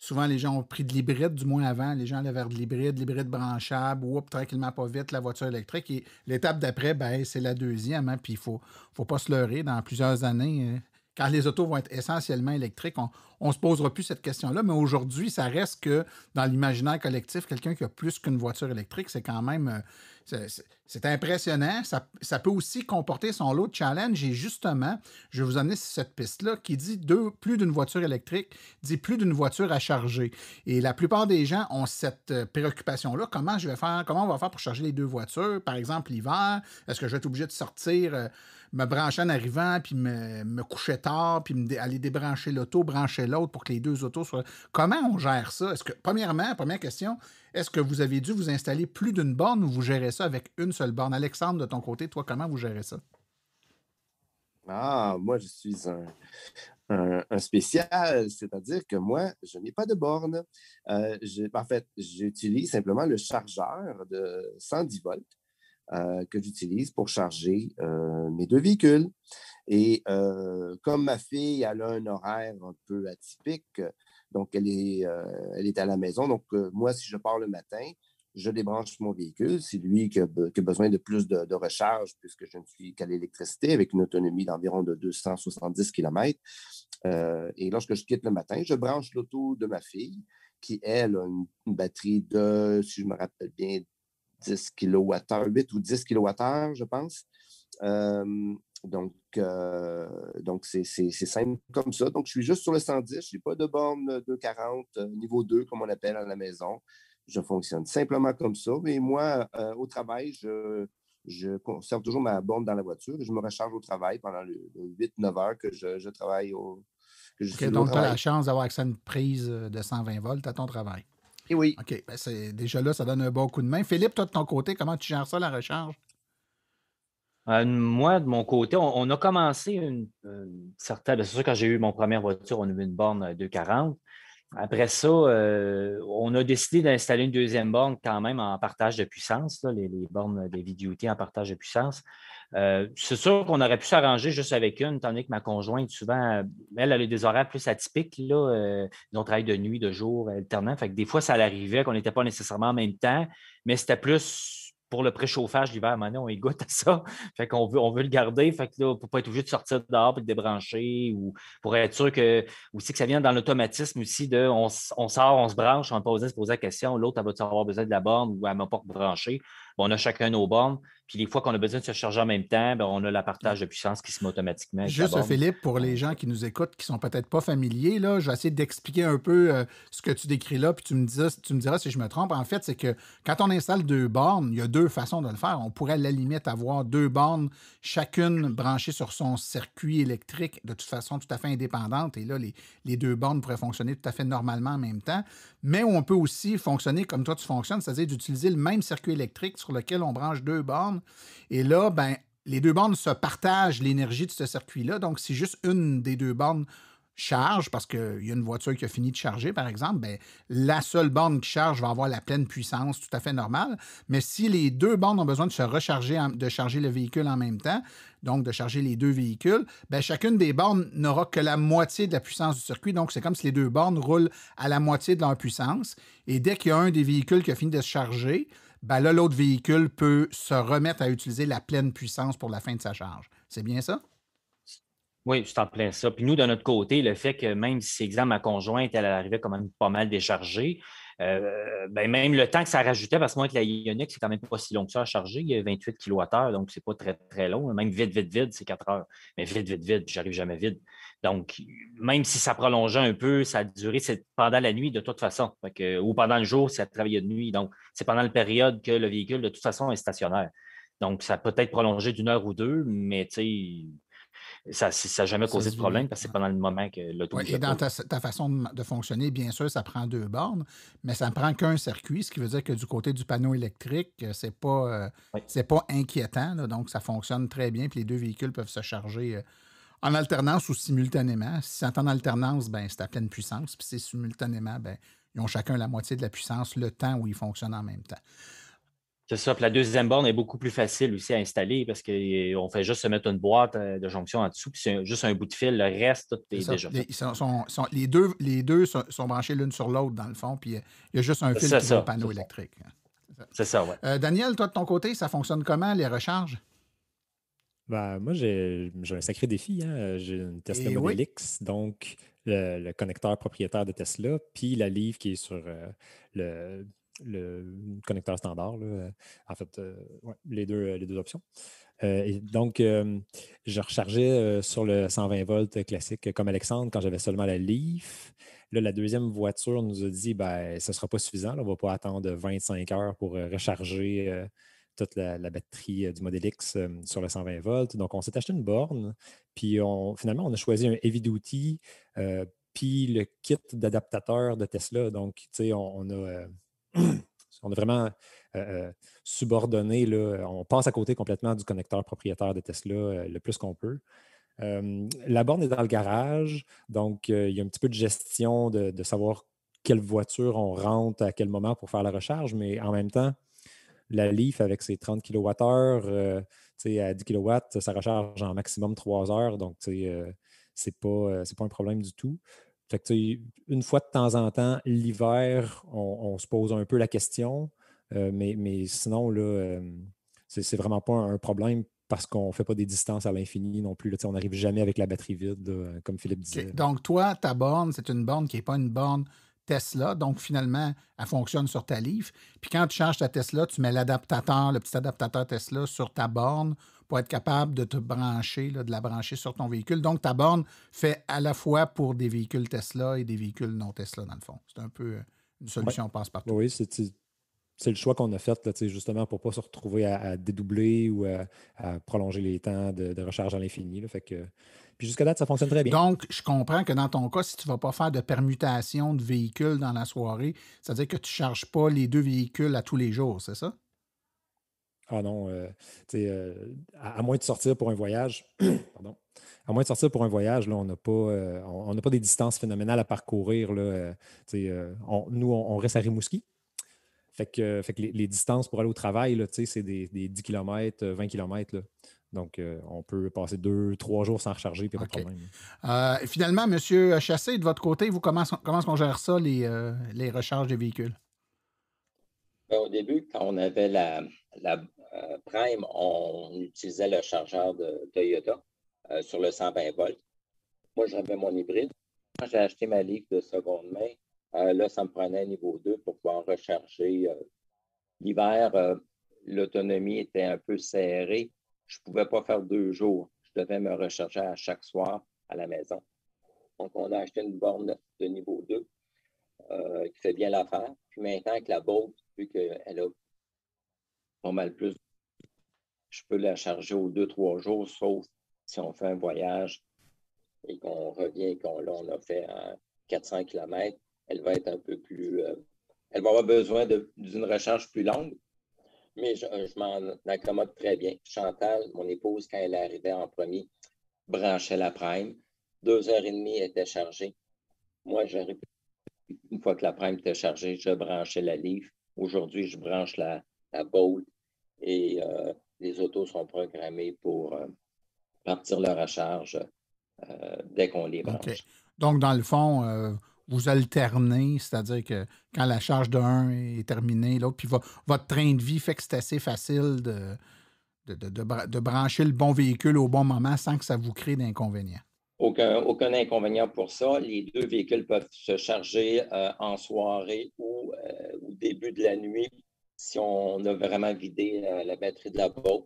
Souvent, les gens ont pris de l'hybride, du moins avant. Les gens allaient vers de l'hybride, l'hybride branchable, oups, tranquillement pas vite, la voiture électrique. Et l'étape d'après, ben, c'est la deuxième. Hein, puis il faut, faut pas se leurrer. Dans plusieurs années, euh, quand les autos vont être essentiellement électriques, on ne se posera plus cette question-là. Mais aujourd'hui, ça reste que dans l'imaginaire collectif, quelqu'un qui a plus qu'une voiture électrique, c'est quand même euh, c'est impressionnant. Ça, peut aussi comporter son lot de challenge. Et justement, je vais vous amener cette piste-là qui dit deux, plus d'une voiture électrique, dit plus d'une voiture à charger. Et la plupart des gens ont cette euh, préoccupation-là. Comment je vais faire, comment on va faire pour charger les deux voitures? Par exemple, l'hiver, est-ce que je vais être obligé de sortir? Euh, me brancher en arrivant, puis me, me tard, puis me aller débrancher l'auto, brancher l'autre pour que les deux autos soient. Comment on gère ça? Est-ce que, premièrement, première question, est-ce que vous avez dû vous installer plus d'une borne ou vous gérez ça avec une seule borne? Alexandre, de ton côté, toi, comment vous gérez ça? Ah, moi, je suis un, spécial, c'est-à-dire que moi, je n'ai pas de borne. Euh, en fait, j'utilise simplement le chargeur de 110 volts euh, que j'utilise pour charger euh, mes deux véhicules. Et euh, comme ma fille, elle a un horaire un peu atypique, donc elle est, elle est à la maison. Donc, moi, si je pars le matin, je débranche mon véhicule. C'est lui qui a, besoin de plus de, recharge puisque je ne suis qu'à l'électricité avec une autonomie d'environ de 270 km. et lorsque je quitte le matin, je branche l'auto de ma fille qui, elle, a une batterie de, si je me rappelle bien, 10 kWh, 8 ou 10 kWh, je pense. donc, euh, donc c'est, simple comme ça. Donc, je suis juste sur le 110. Je n'ai pas de borne 240, euh, niveau 2, comme on appelle à la maison. Je fonctionne simplement comme ça. Mais moi, euh, au travail, je, conserve toujours ma borne dans la voiture et je me recharge au travail pendant le, 8-9 heures que je, travaille au. donc, tu as la chance d'avoir accès à une prise de 120 volts à ton travail oui. OK. Ben, déjà là, ça donne un bon coup de main. Philippe, toi, de ton côté, comment tu gères ça, la recharge? Euh, moi, de mon côté, on, a commencé une, certaine. Ben, c'est sûr, quand j'ai eu mon première voiture, on a eu une borne 240. Euh, Après ça, euh, on a décidé d'installer une deuxième borne quand même en partage de puissance, les, les, bornes des VDUT en partage de puissance. Euh, c'est sûr qu'on aurait pu s'arranger juste avec une, tandis que ma conjointe, souvent, euh, elle, elle a des horaires plus atypiques. Là, euh, on travaille de nuit, de jour, alternant. Fait que des fois, ça arrivait qu'on n'était pas nécessairement en même temps, mais c'était plus pour le préchauffage l'hiver. donné, on égoutte à ça. Fait qu'on veut, on veut le garder. Fait que pour pas être obligé de sortir dehors et de débrancher ou pour être sûr que, aussi que ça vient dans l'automatisme aussi de on, sort, on se branche, on n'a pas se poser la question. L'autre, elle va avoir besoin de la borne ou elle m'a pas branché on a chacun nos bornes. Puis les fois qu'on a besoin de se charger en même temps, ben, on a la partage de puissance qui se met automatiquement. Juste, Philippe, pour les gens qui nous écoutent, qui sont peut-être pas familiers, là, je vais essayer d'expliquer un peu euh, ce que tu décris là, puis tu me, diras, tu me diras si je me trompe. En fait, c'est que quand on installe deux bornes, il y a deux façons de le faire. On pourrait à la limite avoir deux bornes, chacune branchée sur son circuit électrique, de toute façon tout à fait indépendante. Et là, les, les deux bornes pourraient fonctionner tout à fait normalement en même temps. Mais on peut aussi fonctionner comme toi tu fonctionnes, c'est-à-dire d'utiliser le même circuit électrique sur lequel on branche deux bornes. Et là, ben, les deux bornes se partagent l'énergie de ce circuit-là. Donc, si juste une des deux bornes charge, parce qu'il y a une voiture qui a fini de charger, par exemple, ben, la seule borne qui charge va avoir la pleine puissance, tout à fait normale. Mais si les deux bornes ont besoin de se recharger, de charger le véhicule en même temps, donc de charger les deux véhicules, ben, chacune des bornes n'aura que la moitié de la puissance du circuit. Donc, c'est comme si les deux bornes roulent à la moitié de leur puissance. Et dès qu'il y a un des véhicules qui a fini de se charger, ben là, l'autre véhicule peut se remettre à utiliser la pleine puissance pour la fin de sa charge. C'est bien ça? Oui, c'est en plein ça. Puis nous, de notre côté, le fait que même si, exemple, ma conjointe, elle arrivait quand même pas mal déchargée, euh, ben même le temps que ça rajoutait, parce que moi, avec la Ioniq, c'est quand même pas si long que ça à charger. Il y a 28 kWh, donc c'est pas très, très long. Même vite, vite, vide, c'est 4 heures. Mais vite, vite, vite, j'arrive jamais vite. Donc, même si ça prolongeait un peu, ça a duré pendant la nuit de toute façon, ou pendant le jour ça travaillait de nuit. Donc, c'est pendant la période que le véhicule, de toute façon, est stationnaire. Donc, ça peut être prolongé d'une heure ou deux, mais ça n'a jamais causé de problème parce que c'est pendant le moment que l'auto. Ouais, et dans ta, façon de, fonctionner, bien sûr, ça prend deux bornes, mais ça ne prend qu'un circuit, ce qui veut dire que du côté du panneau électrique, euh, ce n'est euh, pas, inquiétant. donc, ça fonctionne très bien, puis les deux véhicules peuvent se charger. Euh, en alternance ou simultanément. Si c'est en alternance, ben, c'est à pleine puissance. Puis c'est simultanément, ben, ils ont chacun la moitié de la puissance, le temps où ils fonctionnent en même temps. C'est ça. Puis la deuxième borne est beaucoup plus facile aussi à installer parce qu'on eh, fait juste se mettre une boîte euh, de jonction en dessous, puis c'est juste un bout de fil. Le reste, tout est, déjà Les, deux, les deux sont, branchés l'une sur l'autre, dans le fond, puis euh, il y a juste un fil pour qui panneau électrique. C'est ça, euh, Daniel, toi, de ton côté, ça fonctionne comment, les recharges? Bah, moi, j'ai un sacré défi. Hein. J'ai une Tesla Model X, donc le, connecteur propriétaire de Tesla, puis la Leaf qui est sur euh, le, connecteur standard. Euh, en fait, euh, les, deux, les deux options. donc, je rechargeais sur le 120 volts classique comme Alexandre quand j'avais seulement la Leaf. Là, la deuxième voiture nous a dit ben, ce ne sera pas suffisant. on ne va pas attendre 25 heures pour recharger toute la, batterie euh, du Model X euh, sur le 120 volts. Donc, on s'est acheté une borne, puis on, finalement, on a choisi un heavy duty, euh, puis le kit d'adaptateur de Tesla. Donc, tu sais, on, a. vraiment subordonné, là, on passe à côté complètement du connecteur propriétaire de Tesla le plus qu'on peut. la borne est dans le garage, donc il y a un petit peu de gestion de savoir quelle voiture on rentre à quel moment pour faire la recharge, mais en même temps, la Leaf avec ses 30 kWh, euh, à 10 kW, ça recharge en maximum 3 heures. Donc, euh, c'est pas, euh, pas un problème du tout. Fait une fois de temps en temps, l'hiver, on, se pose un peu la question, mais, mais, sinon, là, c'est vraiment pas un problème parce qu'on ne fait pas des distances à l'infini non plus. on n'arrive jamais avec la batterie vide, comme Philippe disait. Donc, toi, ta borne, c'est une borne qui n'est pas une borne Tesla. Donc, finalement, elle fonctionne sur ta Leaf. Puis quand tu charges ta Tesla, tu mets l'adaptateur, le petit adaptateur Tesla sur ta borne pour être capable de te brancher, de la brancher sur ton véhicule. Donc, ta borne fait à la fois pour des véhicules Tesla et des véhicules non Tesla, dans le fond. C'est un peu euh, une solution passe-partout. Oui, c'est le choix qu'on a fait, justement, pour ne pas se retrouver à, dédoubler ou à, prolonger les temps de, de recharge à l'infini. Fait que jusqu'à date, ça fonctionne très bien. Donc, je comprends que dans ton cas, si tu ne vas pas faire de permutation de véhicules dans la soirée, c'est-à-dire que tu ne charges pas les deux véhicules à tous les jours, c'est ça? Ah non, euh, euh, à, moins de sortir pour un voyage, pardon, à moins de sortir pour un voyage, là, on n'a pas, euh, on, pas des distances phénoménales à parcourir. Là, nous, on, reste à Rimouski. Fait que, fait les, distances pour aller au travail, c'est des, 10 km, 20 km. Là. Donc, euh, on peut passer deux, trois jours sans recharger, puis de problème. Euh, finalement, M. Chassé, de votre côté, vous, comment, comment est-ce qu'on gère ça, les, euh, recharges des véhicules? Ben, au début, quand on avait la, la Prime, on utilisait le chargeur de Toyota sur le 120 volts. Moi, j'avais mon hybride. Quand j'ai acheté ma livre de seconde main, là, ça me prenait niveau 2 pour pouvoir recharger. L'hiver, l'autonomie était un peu serrée je ne pouvais pas faire deux jours. Je devais me recharger à chaque soir à la maison. Donc, on a acheté une borne de niveau 2 euh, qui fait bien l'affaire. Puis maintenant, avec la bolt, vu qu'elle a pas mal plus, je peux la charger aux deux, trois jours, sauf si on fait un voyage et qu'on revient et qu'on on a fait à 400 km, elle va être un peu plus. Euh, elle va avoir besoin d'une recharge plus longue, mais euh, je, m'en accommode très bien. Chantal, mon épouse, quand elle arrivait en premier, branchait la prime. Deux heures et demie, elle était chargée. Moi, j'arrive une fois que la prime était chargée, je branchais la livre. Aujourd'hui, je branche la, la et euh, les autos sont programmées pour euh, partir leur recharge dès qu'on les branche. Donc, dans le fond, vous alternez, c'est-à-dire que quand la charge d'un est terminée, l'autre, puis votre train de vie fait que c'est assez facile de, de, brancher le bon véhicule au bon moment sans que ça vous crée d'inconvénients. Aucun, aucun inconvénient pour ça. Les deux véhicules peuvent se charger euh, en soirée ou euh, au début de la nuit si on a vraiment vidé euh, la batterie de la boîte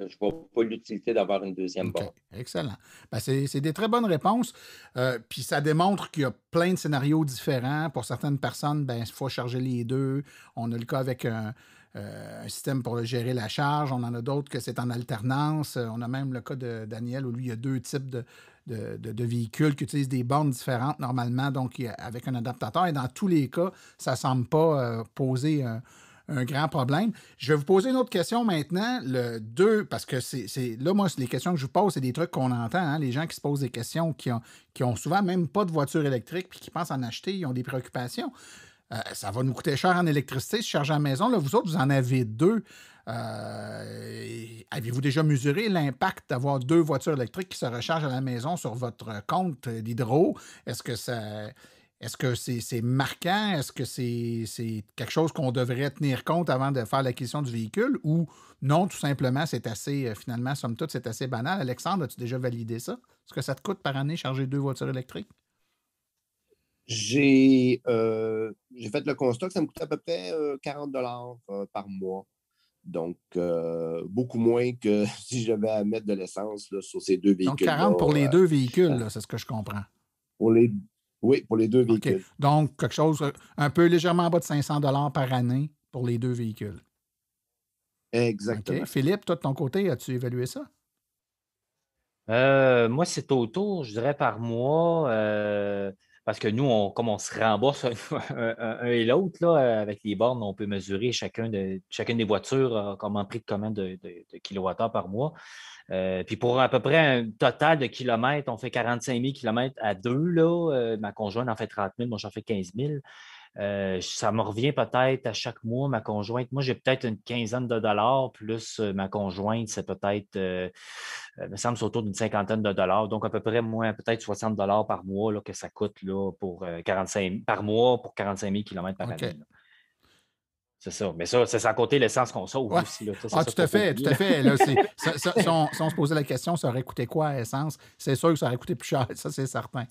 je ne vois pas l'utilité d'avoir une deuxième borne. Excellent. Ben, c'est des très bonnes réponses. Euh, puis ça démontre qu'il y a plein de scénarios différents. Pour certaines personnes, ben, il faut charger les deux. On a le cas avec un, euh, système pour gérer la charge. On en a d'autres que c'est en alternance. Euh, on a même le cas de Daniel où lui, il y a deux types de, véhicules qui utilisent des bornes différentes normalement, donc avec un adaptateur. Et dans tous les cas, ça ne semble pas poser un un grand problème. Je vais vous poser une autre question maintenant, le 2, parce que c'est là, moi, les questions que je vous pose, c'est des trucs qu'on entend. Hein. les gens qui se posent des questions, qui ont, qui ont souvent même pas de voiture électrique, puis qui pensent en acheter, ils ont des préoccupations. Euh, ça va nous coûter cher en électricité se charger à la maison. Là, vous autres, vous en avez deux. Euh, avez-vous déjà mesuré l'impact d'avoir deux voitures électriques qui se rechargent à la maison sur votre compte d'hydro? Est-ce que ça est-ce que c'est marquant? Est-ce que c'est quelque chose qu'on devrait tenir compte avant de faire l'acquisition du véhicule? Ou non, tout simplement, c'est assez, euh, finalement, somme toute, c'est assez banal. Alexandre, as-tu déjà validé ça? Est-ce que ça te coûte par année charger deux voitures électriques? J'ai euh, fait le constat que ça me coûte à peu près 40 euh, dollars par mois. Donc, beaucoup moins que si j'avais à mettre de l'essence sur ces deux véhicules. Donc, 40 pour les deux véhicules, c'est ce que je comprends. Pour les, oui, pour les deux véhicules. Donc, quelque chose euh, un peu légèrement en bas de 500 par année pour les deux véhicules. Exactement. Philippe, toi, de ton côté, as-tu évalué ça? Euh, moi, c'est autour, je dirais, par mois. Euh, parce que nous, on, comme on se rembourse un, et l'autre, euh, avec les bornes, on peut mesurer chacun de, chacune des voitures euh, comment en prix de commande de, de, par mois. Euh, puis pour à peu près un total de kilomètres, on fait 45 000 kilomètres à deux. ma conjointe en fait 30 000, moi j'en fais 15 000. Euh, ça me revient peut-être à chaque mois, ma conjointe. Moi, j'ai peut-être une quinzaine de dollars, plus euh, ma conjointe, c'est peut-être, euh, me semble, autour d'une cinquantaine de dollars. Donc, à peu près moins, peut-être 60 dollars par mois là, que ça coûte pour, 45, par mois pour 45 000 km par année. C'est ça. Mais ça, c'est sans compter l'essence qu'on sauve aussi. ah, tout à fait, tout à fait. si, on, se posait la question, ça aurait coûté quoi à essence? C'est sûr que ça aurait coûté plus cher, ça, c'est certain.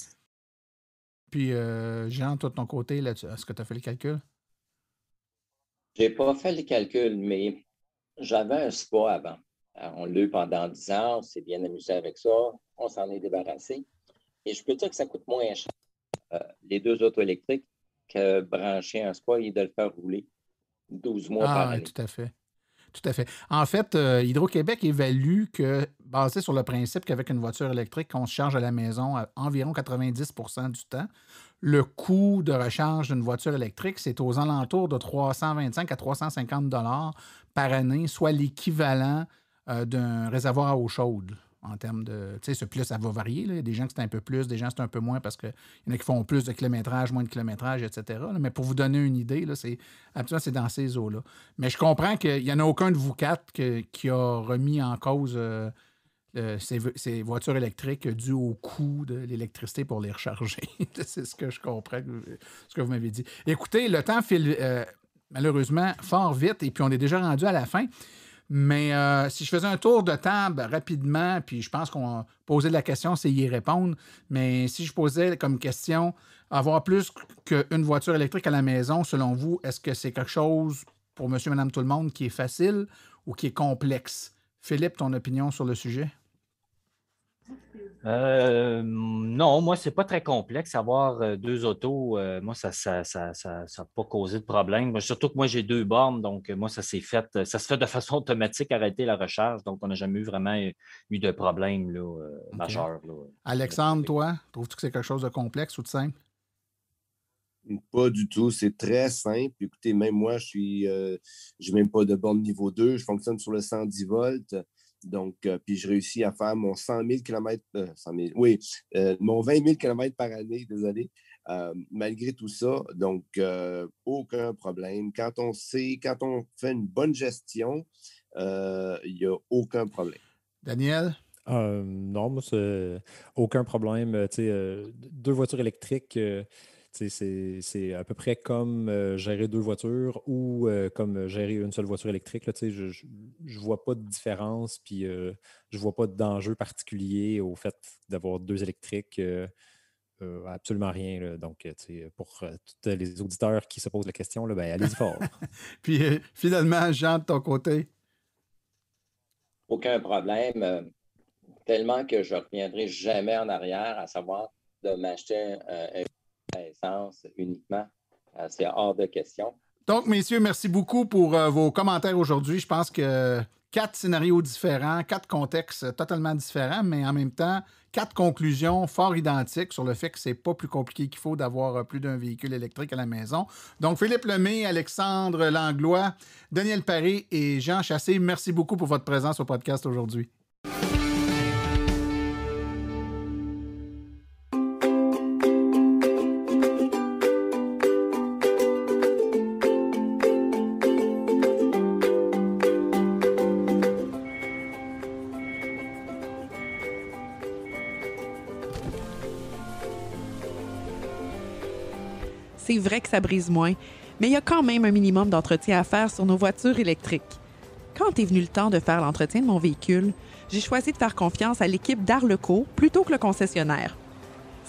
Puis, euh, Jean, toi de ton côté, est-ce que tu as fait le calcul? J'ai pas fait le calcul, mais j'avais un spa avant. on l'a eu pendant 10 ans, on s'est bien amusé avec ça, on s'en est débarrassé. Et je peux dire que ça coûte moins cher, euh, les deux autos électriques, que brancher un spa et de le faire rouler 12 mois par par ah, année. tout à fait tout à fait. En fait, euh, Hydro-Québec évalue que, basé sur le principe qu'avec une voiture électrique, on se charge à la maison environ 90 du temps, le coût de recharge d'une voiture électrique, c'est aux alentours de 325 à 350 dollars par année, soit l'équivalent euh, d'un réservoir à eau chaude en termes de. Tu sais, ce plus, ça va varier. Il y a des gens qui c'est un peu plus, des gens c'est un peu moins parce qu'il y en a qui font plus de kilométrage, moins de kilométrage, etc. Mais pour vous donner une idée, là, c'est, dans ces eaux-là. Mais je comprends qu'il n'y en a aucun de vous quatre qui a remis en cause euh, ces, voitures électriques dues au coût de l'électricité pour les recharger. c'est ce que je comprends, ce que vous m'avez dit. Écoutez, le temps file. Euh, malheureusement, fort vite, et puis on est déjà rendu à la fin. Mais euh, si je faisais un tour de table rapidement, puis je pense qu'on posait la question, c'est y répondre. Mais si je posais comme question, avoir plus qu'une voiture électrique à la maison, selon vous, est-ce que c'est quelque chose pour monsieur, madame, tout le monde qui est facile ou qui est complexe? Philippe, ton opinion sur le sujet? Euh, non, moi, c'est pas très complexe. Avoir euh, deux autos, euh, moi, ça n'a ça, pas causé de problème. surtout que moi, j'ai deux bornes, donc moi, ça s'est fait. Ça se fait de façon automatique, arrêter la recharge. Donc, on n'a jamais eu vraiment eu de problème là, majeur. Alexandre, toi, trouves-tu que c'est quelque chose de complexe ou de simple? Pas du tout. C'est très simple. Écoutez, même moi, je suis j'ai même pas de borne niveau 2. Je fonctionne sur le 110 volts. Donc, euh, puis je réussis à faire mon 100 000 km, oui, euh, mon 20 000 km par année, désolé, euh, malgré tout ça. Donc, aucun problème. Quand on sait, quand on fait une bonne gestion, il n'y a aucun problème. Daniel? non, moi, aucun problème. deux voitures électriques c'est à peu près comme euh, gérer deux voitures ou euh, comme euh, gérer une seule voiture électrique. Là, je ne vois pas de différence, puis je ne vois pas d'enjeu particulier au fait d'avoir deux électriques. absolument rien. Donc, pour tous les auditeurs qui se posent la question, ben, allez-y fort. puis finalement, Jean, de ton côté. Aucun problème tellement que je ne reviendrai jamais en arrière, à savoir de m'acheter un, un connaissances uniquement. Euh, c'est hors de question. Donc, messieurs, merci beaucoup pour euh, vos commentaires aujourd'hui. Je pense que quatre scénarios différents, quatre contextes totalement différents, mais en même temps, quatre conclusions fort identiques sur le fait que c'est pas plus compliqué qu'il faut d'avoir euh, plus d'un véhicule électrique à la maison. Donc, Philippe Lemay, Alexandre Langlois, Daniel Paré et Jean Chassé, merci beaucoup pour votre présence au podcast aujourd'hui. c'est vrai que ça brise moins, mais il y a quand même un minimum d'entretien à faire sur nos voitures électriques. Quand est venu le temps de faire l'entretien de mon véhicule, j'ai choisi de faire confiance à l'équipe d'Arleco plutôt que le concessionnaire.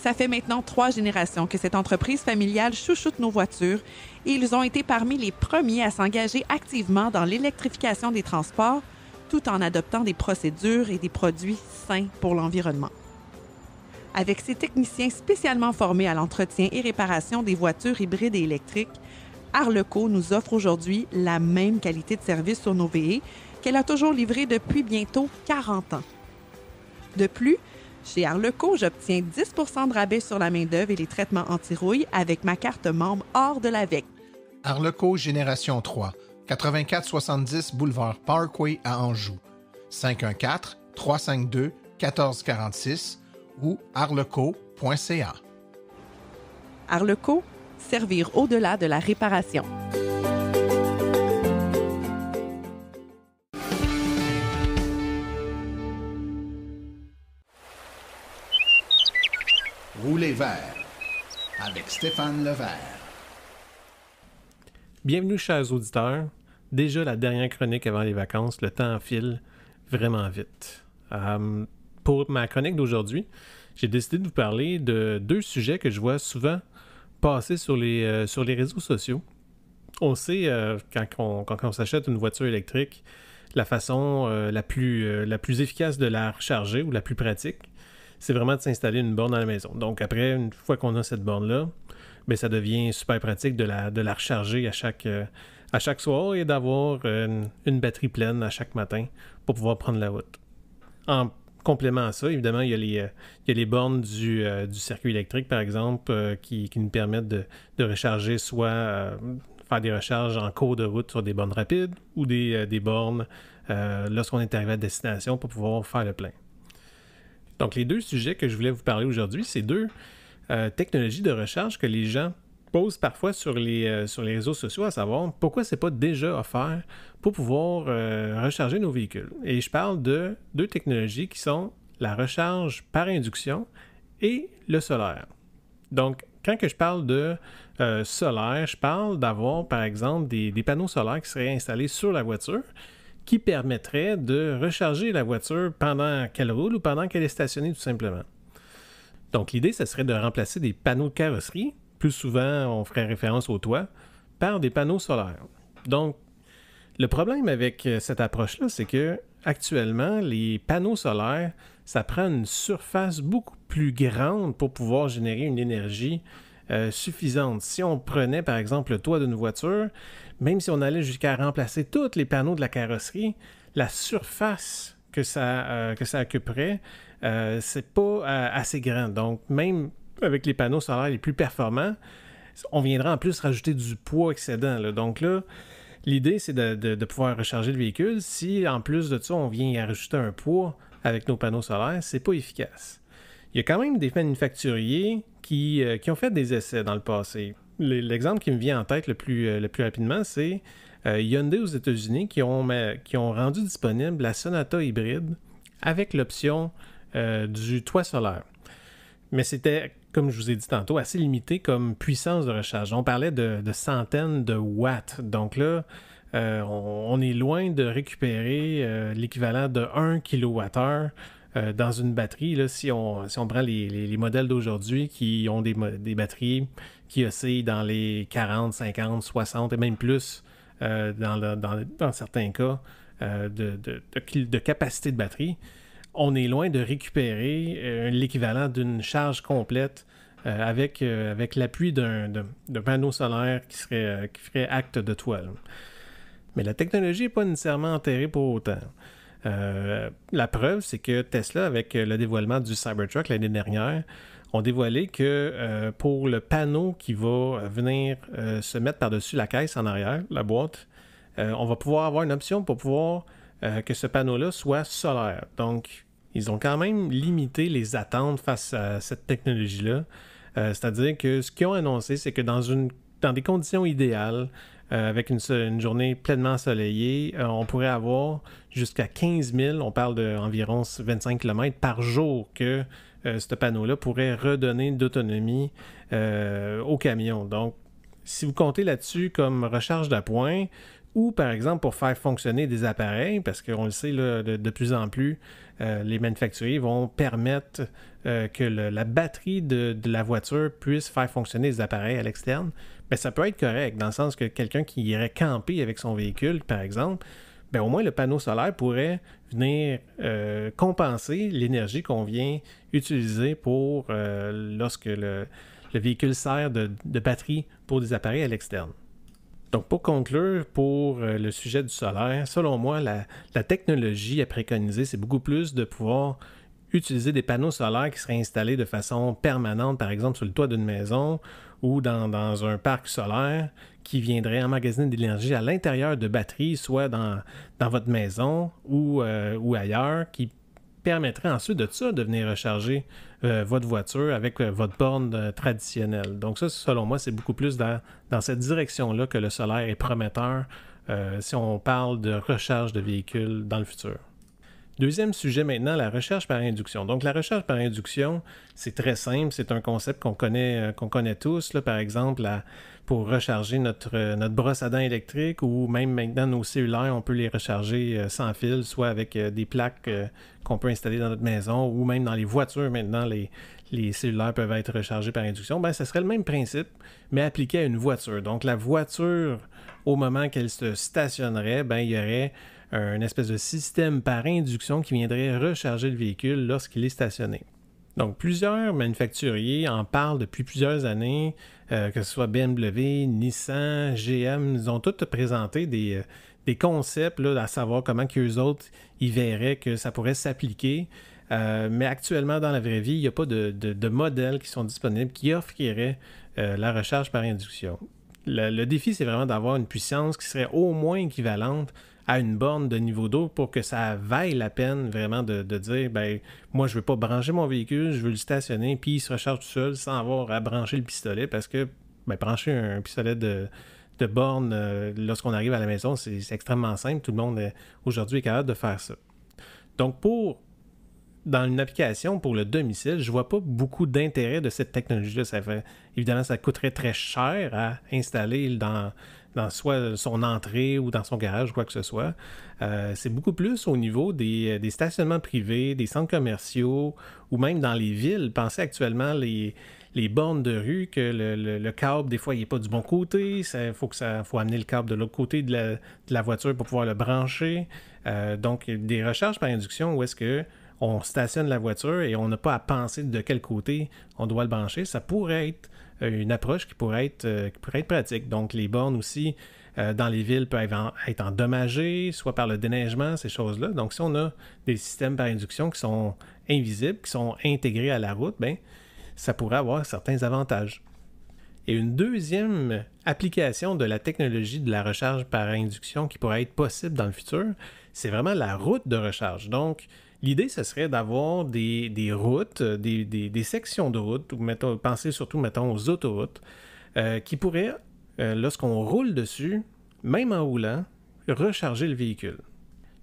Ça fait maintenant trois générations que cette entreprise familiale chouchoute nos voitures et ils ont été parmi les premiers à s'engager activement dans l'électrification des transports tout en adoptant des procédures et des produits sains pour l'environnement avec ses techniciens spécialement formés à l'entretien et réparation des voitures hybrides et électriques, Arleco nous offre aujourd'hui la même qualité de service sur nos VE qu'elle a toujours livrée depuis bientôt 40 ans. De plus, chez Arleco, j'obtiens 10 de rabais sur la main-d'œuvre et les traitements anti-rouille avec ma carte membre hors de la VEC. Arleco Génération 3, 8470 boulevard Parkway à Anjou. 514 352 1446 ou arleco.ca. Arleco, servir au-delà de la réparation. Roulez vert avec Stéphane Levert. Bienvenue, chers auditeurs. Déjà la dernière chronique avant les vacances, le temps file vraiment vite. Euh, pour ma chronique d'aujourd'hui, j'ai décidé de vous parler de deux sujets que je vois souvent passer sur les, euh, sur les réseaux sociaux. On sait, euh, quand, on, quand on s'achète une voiture électrique, la façon euh, la, plus, la plus efficace de la recharger ou la plus pratique, c'est vraiment de s'installer une borne à la maison. Donc après, une fois qu'on a cette borne-là, mais ben, ça devient super pratique de la, de la recharger à chaque, à chaque soir et d'avoir une, batterie pleine à chaque matin pour pouvoir prendre la route complément à ça, évidemment, il y a les, euh, bornes euh, du, circuit électrique, par exemple, euh, qui, nous permettent de, recharger soit faire des recharges en cours de route sur des bornes rapides ou des, des bornes lorsqu'on est arrivé à destination pour pouvoir faire le plein. Donc, les deux sujets que je voulais vous parler aujourd'hui, c'est deux technologies de recharge que les gens pose parfois sur les, euh, sur les réseaux sociaux, à savoir pourquoi ce n'est pas déjà offert pour pouvoir euh, recharger nos véhicules. Et je parle de deux technologies qui sont la recharge par induction et le solaire. Donc, quand que je parle de euh, solaire, je parle d'avoir, par exemple, des, des, panneaux solaires qui seraient installés sur la voiture qui permettraient de recharger la voiture pendant qu'elle roule ou pendant qu'elle est stationnée, tout simplement. Donc, l'idée, ce serait de remplacer des panneaux de carrosserie plus souvent on ferait référence au toit, par des panneaux solaires. Donc, le problème avec euh, cette approche-là, c'est que actuellement, les panneaux solaires, ça prend une surface beaucoup plus grande pour pouvoir générer une énergie euh, suffisante. Si on prenait par exemple le toit d'une voiture, même si on allait jusqu'à remplacer tous les panneaux de la carrosserie, la surface que ça, euh, que ça occuperait, c'est pas assez grand. Donc, même avec les panneaux solaires les plus performants, on viendra en plus rajouter du poids excédent. Donc là, l'idée, c'est de, pouvoir recharger le véhicule. Si en plus de ça, on vient y rajouter un poids avec nos panneaux solaires, c'est pas efficace. Il y a quand même des manufacturiers qui, euh, ont fait des essais dans le passé. L'exemple qui me vient en tête le plus, euh, le plus rapidement, c'est euh, Hyundai aux États-Unis qui ont, qui ont rendu disponible la Sonata hybride avec l'option du toit solaire. Mais c'était comme je vous ai dit tantôt, assez limité comme puissance de recharge. On parlait de, centaines de watts. Donc là, euh, on, est loin de récupérer euh, l'équivalent de 1 kWh euh, dans une batterie. si, on, prend les, modèles d'aujourd'hui qui ont des, batteries qui oscillent dans les 40, 50, 60 et même plus dans, certains cas de, capacité de batterie, on est loin de récupérer euh, l'équivalent d'une charge complète euh, avec, euh, avec l'appui d'un, panneau solaire qui, serait, qui ferait acte de toile. Mais la technologie n'est pas nécessairement enterrée pour autant. la preuve, c'est que Tesla, avec le dévoilement du Cybertruck l'année dernière, ont dévoilé que pour le panneau qui va venir se mettre par-dessus la caisse en arrière, la boîte, on va pouvoir avoir une option pour pouvoir que ce panneau-là soit solaire. Donc, ils ont quand même limité les attentes face à cette technologie-là. Euh, c'est-à-dire que ce qu'ils ont annoncé, c'est que dans, une, dans des conditions idéales, euh, avec une, journée pleinement ensoleillée, euh, on pourrait avoir jusqu'à 15 000, on parle d'environ 25 km par jour que ce panneau-là pourrait redonner d'autonomie au camion. Donc, si vous comptez là-dessus comme recharge d'appoint, ou par exemple pour faire fonctionner des appareils, parce qu'on le sait de, plus en plus, euh, les manufacturiers vont permettre euh, que la batterie de, la voiture puisse faire fonctionner des appareils à l'externe. Mais ben, ça peut être correct, dans le sens que quelqu'un qui irait camper avec son véhicule, par exemple, ben, au moins le panneau solaire pourrait venir euh, compenser l'énergie qu'on vient utiliser pour lorsque le, véhicule sert de batterie pour des appareils à l'externe. Donc, pour conclure, pour euh, le sujet du solaire, selon moi, la, technologie à préconiser, c'est beaucoup plus de pouvoir utiliser des panneaux solaires qui seraient installés de façon permanente, par exemple sur le toit d'une maison ou dans, un parc solaire qui viendrait emmagasiner de l'énergie à l'intérieur de batteries, soit dans, votre maison ou, euh, ou ailleurs, qui permettrait ensuite de ça de venir recharger euh, votre voiture avec euh, votre borne euh, traditionnelle. Donc ça, selon moi, c'est beaucoup plus dans, cette direction-là que le solaire est prometteur si on parle de recharge de véhicules dans le futur. Deuxième sujet maintenant, la recherche par induction. Donc la recherche par induction, c'est très simple, c'est un concept qu'on connaît, qu'on connaît tous. par exemple, la, pour recharger notre, euh, notre brosse à dents électrique ou même maintenant nos cellulaires, on peut les recharger euh, sans fil, soit avec euh, des plaques qu'on peut installer dans notre maison ou même dans les voitures maintenant, les, les cellulaires peuvent être rechargés par induction. Ben, ce serait le même principe, mais appliqué à une voiture. Donc la voiture, au moment qu'elle se stationnerait, ben, il y aurait un espèce de système par induction qui viendrait recharger le véhicule lorsqu'il est stationné. Donc plusieurs manufacturiers en parlent depuis plusieurs années. Euh, que ce soit BMW, Nissan, GM, ils ont tous présenté euh, des, concepts là, à savoir comment qu'eux autres, ils verraient que ça pourrait s'appliquer. Euh, mais actuellement, dans la vraie vie, il n'y a pas de, modèles qui sont disponibles qui offriraient la recharge par induction. le défi, c'est vraiment d'avoir une puissance qui serait au moins équivalente à une borne de niveau d'eau pour que ça vaille la peine vraiment de, dire ben moi je veux pas brancher mon véhicule, je veux le stationner, puis il se recharge tout seul sans avoir à brancher le pistolet parce que ben, brancher un pistolet de, borne euh, lorsqu'on arrive à la maison, c'est extrêmement simple. Tout le monde euh, aujourd'hui est capable de faire ça. Donc pour dans une application pour le domicile, je vois pas beaucoup d'intérêt de cette technologie-là. évidemment, ça coûterait très cher à installer dans, dans soit son entrée ou dans son garage, quoi que ce soit. Euh, c'est beaucoup plus au niveau euh, des, stationnements privés, des centres commerciaux ou même dans les villes. Pensez actuellement les, les bornes de rue que le, le, câble, des fois, il n'est pas du bon côté. Il faut, faut amener le câble de l'autre côté de la, voiture pour pouvoir le brancher. Euh, donc, des recharges par induction où est-ce que on stationne la voiture et on n'a pas à penser de quel côté on doit le brancher. Ça pourrait être euh, une approche qui pourrait être, euh, qui pourrait être pratique. Donc, les bornes aussi euh, dans les villes peuvent être endommagées, soit par le déneigement, ces choses-là. Donc, si on a des systèmes par induction qui sont invisibles, qui sont intégrés à la route, ben, ça pourrait avoir certains avantages. Et une deuxième application de la technologie de la recharge par induction qui pourrait être possible dans le futur, c'est vraiment la route de recharge. Donc, L'idée, ce serait d'avoir des, routes, euh, des, sections de routes, ou mettons, pensez surtout, mettons, aux autoroutes, euh, qui pourraient, euh, lorsqu'on roule dessus, même en roulant, recharger le véhicule.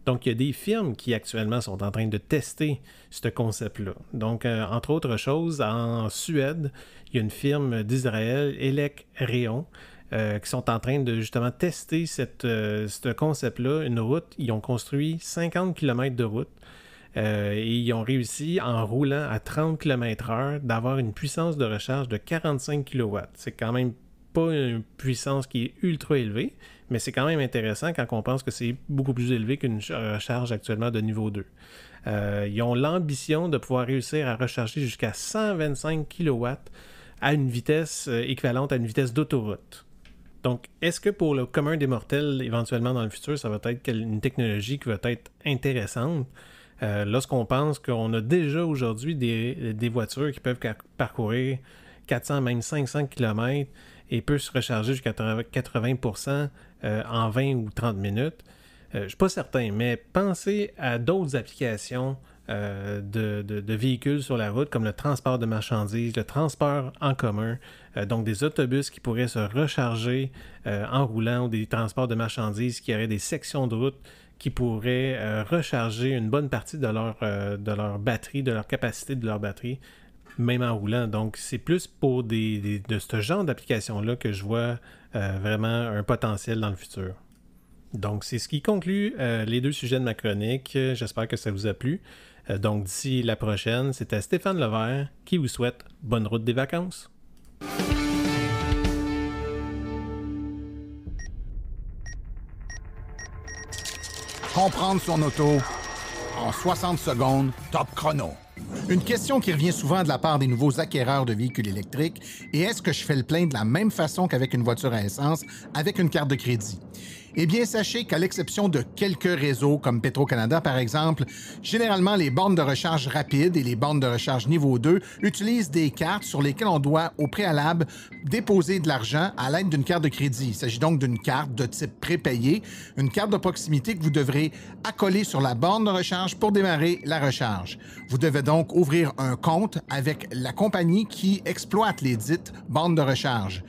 Donc, il y a des firmes qui actuellement sont en train de tester ce concept-là. Donc, entre autres choses, en Suède, il y a une firme d'Israël, Elec Réon, qui sont en train de justement tester ce concept-là, une route. Ils ont construit 50 km de route euh, et ils ont réussi, en roulant à 30 km/h, d'avoir une puissance de recharge de 45 kW. C'est quand même pas une puissance qui est ultra élevée, mais c'est quand même intéressant quand on pense que c'est beaucoup plus élevé qu'une recharge euh, actuellement de niveau 2. Euh, ils ont l'ambition de pouvoir réussir à recharger jusqu'à 125 kW à une vitesse équivalente à une vitesse d'autoroute. Donc, est-ce que pour le commun des mortels, éventuellement dans le futur, ça va être une technologie qui va être intéressante? Euh, Lorsqu'on pense qu'on a déjà aujourd'hui des, voitures qui peuvent parcourir 400, même 500 km et peuvent se recharger jusqu'à 80 euh, en 20 ou 30 minutes, euh, je ne suis pas certain, mais pensez à d'autres applications de, véhicules sur la route, comme le transport de marchandises, le transport en commun, donc des autobus qui pourraient se recharger en roulant ou des transports de marchandises qui auraient des sections de route qui pourraient euh, recharger une bonne partie de leur, euh, de leur batterie, de leur capacité de leur batterie, même en roulant. Donc, c'est plus pour de ce genre d'application-là que je vois euh, vraiment un potentiel dans le futur. Donc, c'est ce qui conclut les deux sujets de ma chronique. J'espère que ça vous a plu. donc, d'ici la prochaine, c'était Stéphane Levert qui vous souhaite bonne route des vacances. Comprendre son auto en 60 secondes, top chrono. Une question qui revient souvent de la part des nouveaux acquéreurs de véhicules électriques est est-ce que je fais le plein de la même façon qu'avec une voiture à essence avec une carte de crédit? Eh bien, sachez qu'à l'exception de quelques réseaux comme Petro-Canada, par exemple, généralement les bornes de recharge rapide et les bornes de recharge niveau 2 utilisent des cartes sur lesquelles on doit au préalable déposer de l'argent à l'aide d'une carte de crédit. Il s'agit donc d'une carte de type prépayée, une carte de proximité que vous devrez accoler sur la borne de recharge pour démarrer la recharge. Vous devez donc ouvrir un compte avec la compagnie qui exploite les dites bornes de recharge.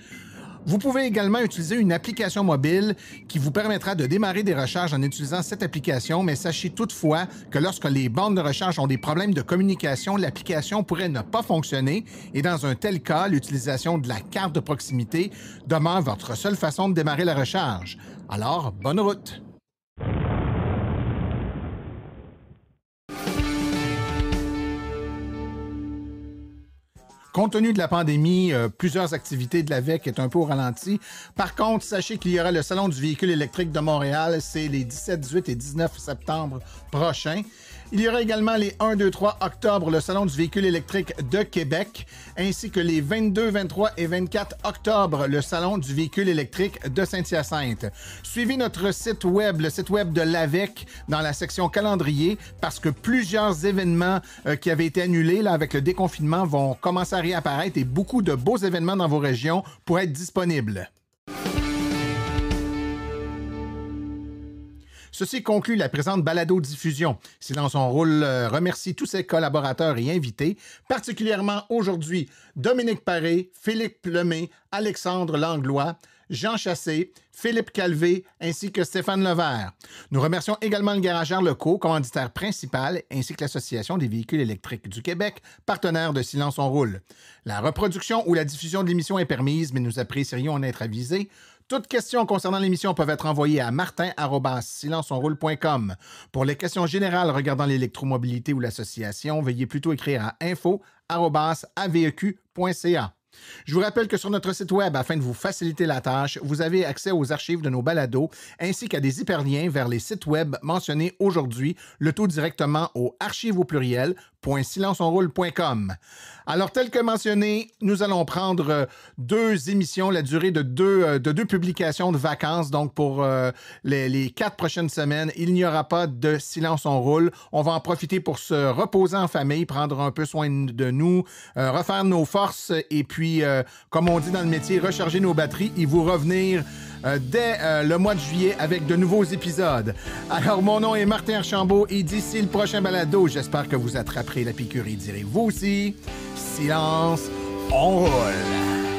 Vous pouvez également utiliser une application mobile qui vous permettra de démarrer des recharges en utilisant cette application, mais sachez toutefois que lorsque les bandes de recharge ont des problèmes de communication, l'application pourrait ne pas fonctionner et dans un tel cas, l'utilisation de la carte de proximité demeure votre seule façon de démarrer la recharge. Alors, bonne route! Compte tenu de la pandémie, euh, plusieurs activités de la VEC est un peu au ralenti. Par contre, sachez qu'il y aura le Salon du véhicule électrique de Montréal. C'est les 17, 18 et 19 septembre prochains. Il y aura également les 1, 2, 3 octobre, le Salon du véhicule électrique de Québec, ainsi que les 22, 23 et 24 octobre, le Salon du véhicule électrique de Saint-Hyacinthe. Suivez notre site web, le site web de l'AVEC, dans la section calendrier, parce que plusieurs événements euh, qui avaient été annulés là, avec le déconfinement vont commencer à réapparaître et beaucoup de beaux événements dans vos régions pourraient être disponibles. Ceci conclut la présente balado-diffusion. Silence en roule remercie tous ses collaborateurs et invités, particulièrement aujourd'hui Dominique Paré, Philippe Lemay, Alexandre Langlois, Jean Chassé, Philippe Calvé ainsi que Stéphane Levert. Nous remercions également le garageur Leco, commanditaire principal, ainsi que l'Association des véhicules électriques du Québec, partenaire de Silence en Roule. La reproduction ou la diffusion de l'émission est permise, mais nous apprécierions en être avisés. Toutes questions concernant l'émission peuvent être envoyées à martin Pour les questions générales regardant l'électromobilité ou l'association, veuillez plutôt écrire à info e Je vous rappelle que sur notre site web, afin de vous faciliter la tâche, vous avez accès aux archives de nos balados ainsi qu'à des hyperliens vers les sites web mentionnés aujourd'hui, le tout directement au archives au pluriel www.silenceonroule.com. Alors, tel que mentionné, nous allons prendre euh, deux émissions, la durée de deux, euh, de deux publications de vacances. Donc, pour euh, les, quatre prochaines semaines, il n'y aura pas de silence on roule. On va en profiter pour se reposer en famille, prendre un peu soin de nous, refaire nos forces et puis, comme on dit dans le métier, recharger nos batteries et vous revenir euh, dès euh, le mois de juillet avec de nouveaux épisodes. Alors, mon nom est Martin Archambault et d'ici le prochain balado, j'espère que vous attraperez la piqûre et direz vous aussi, silence, on roule.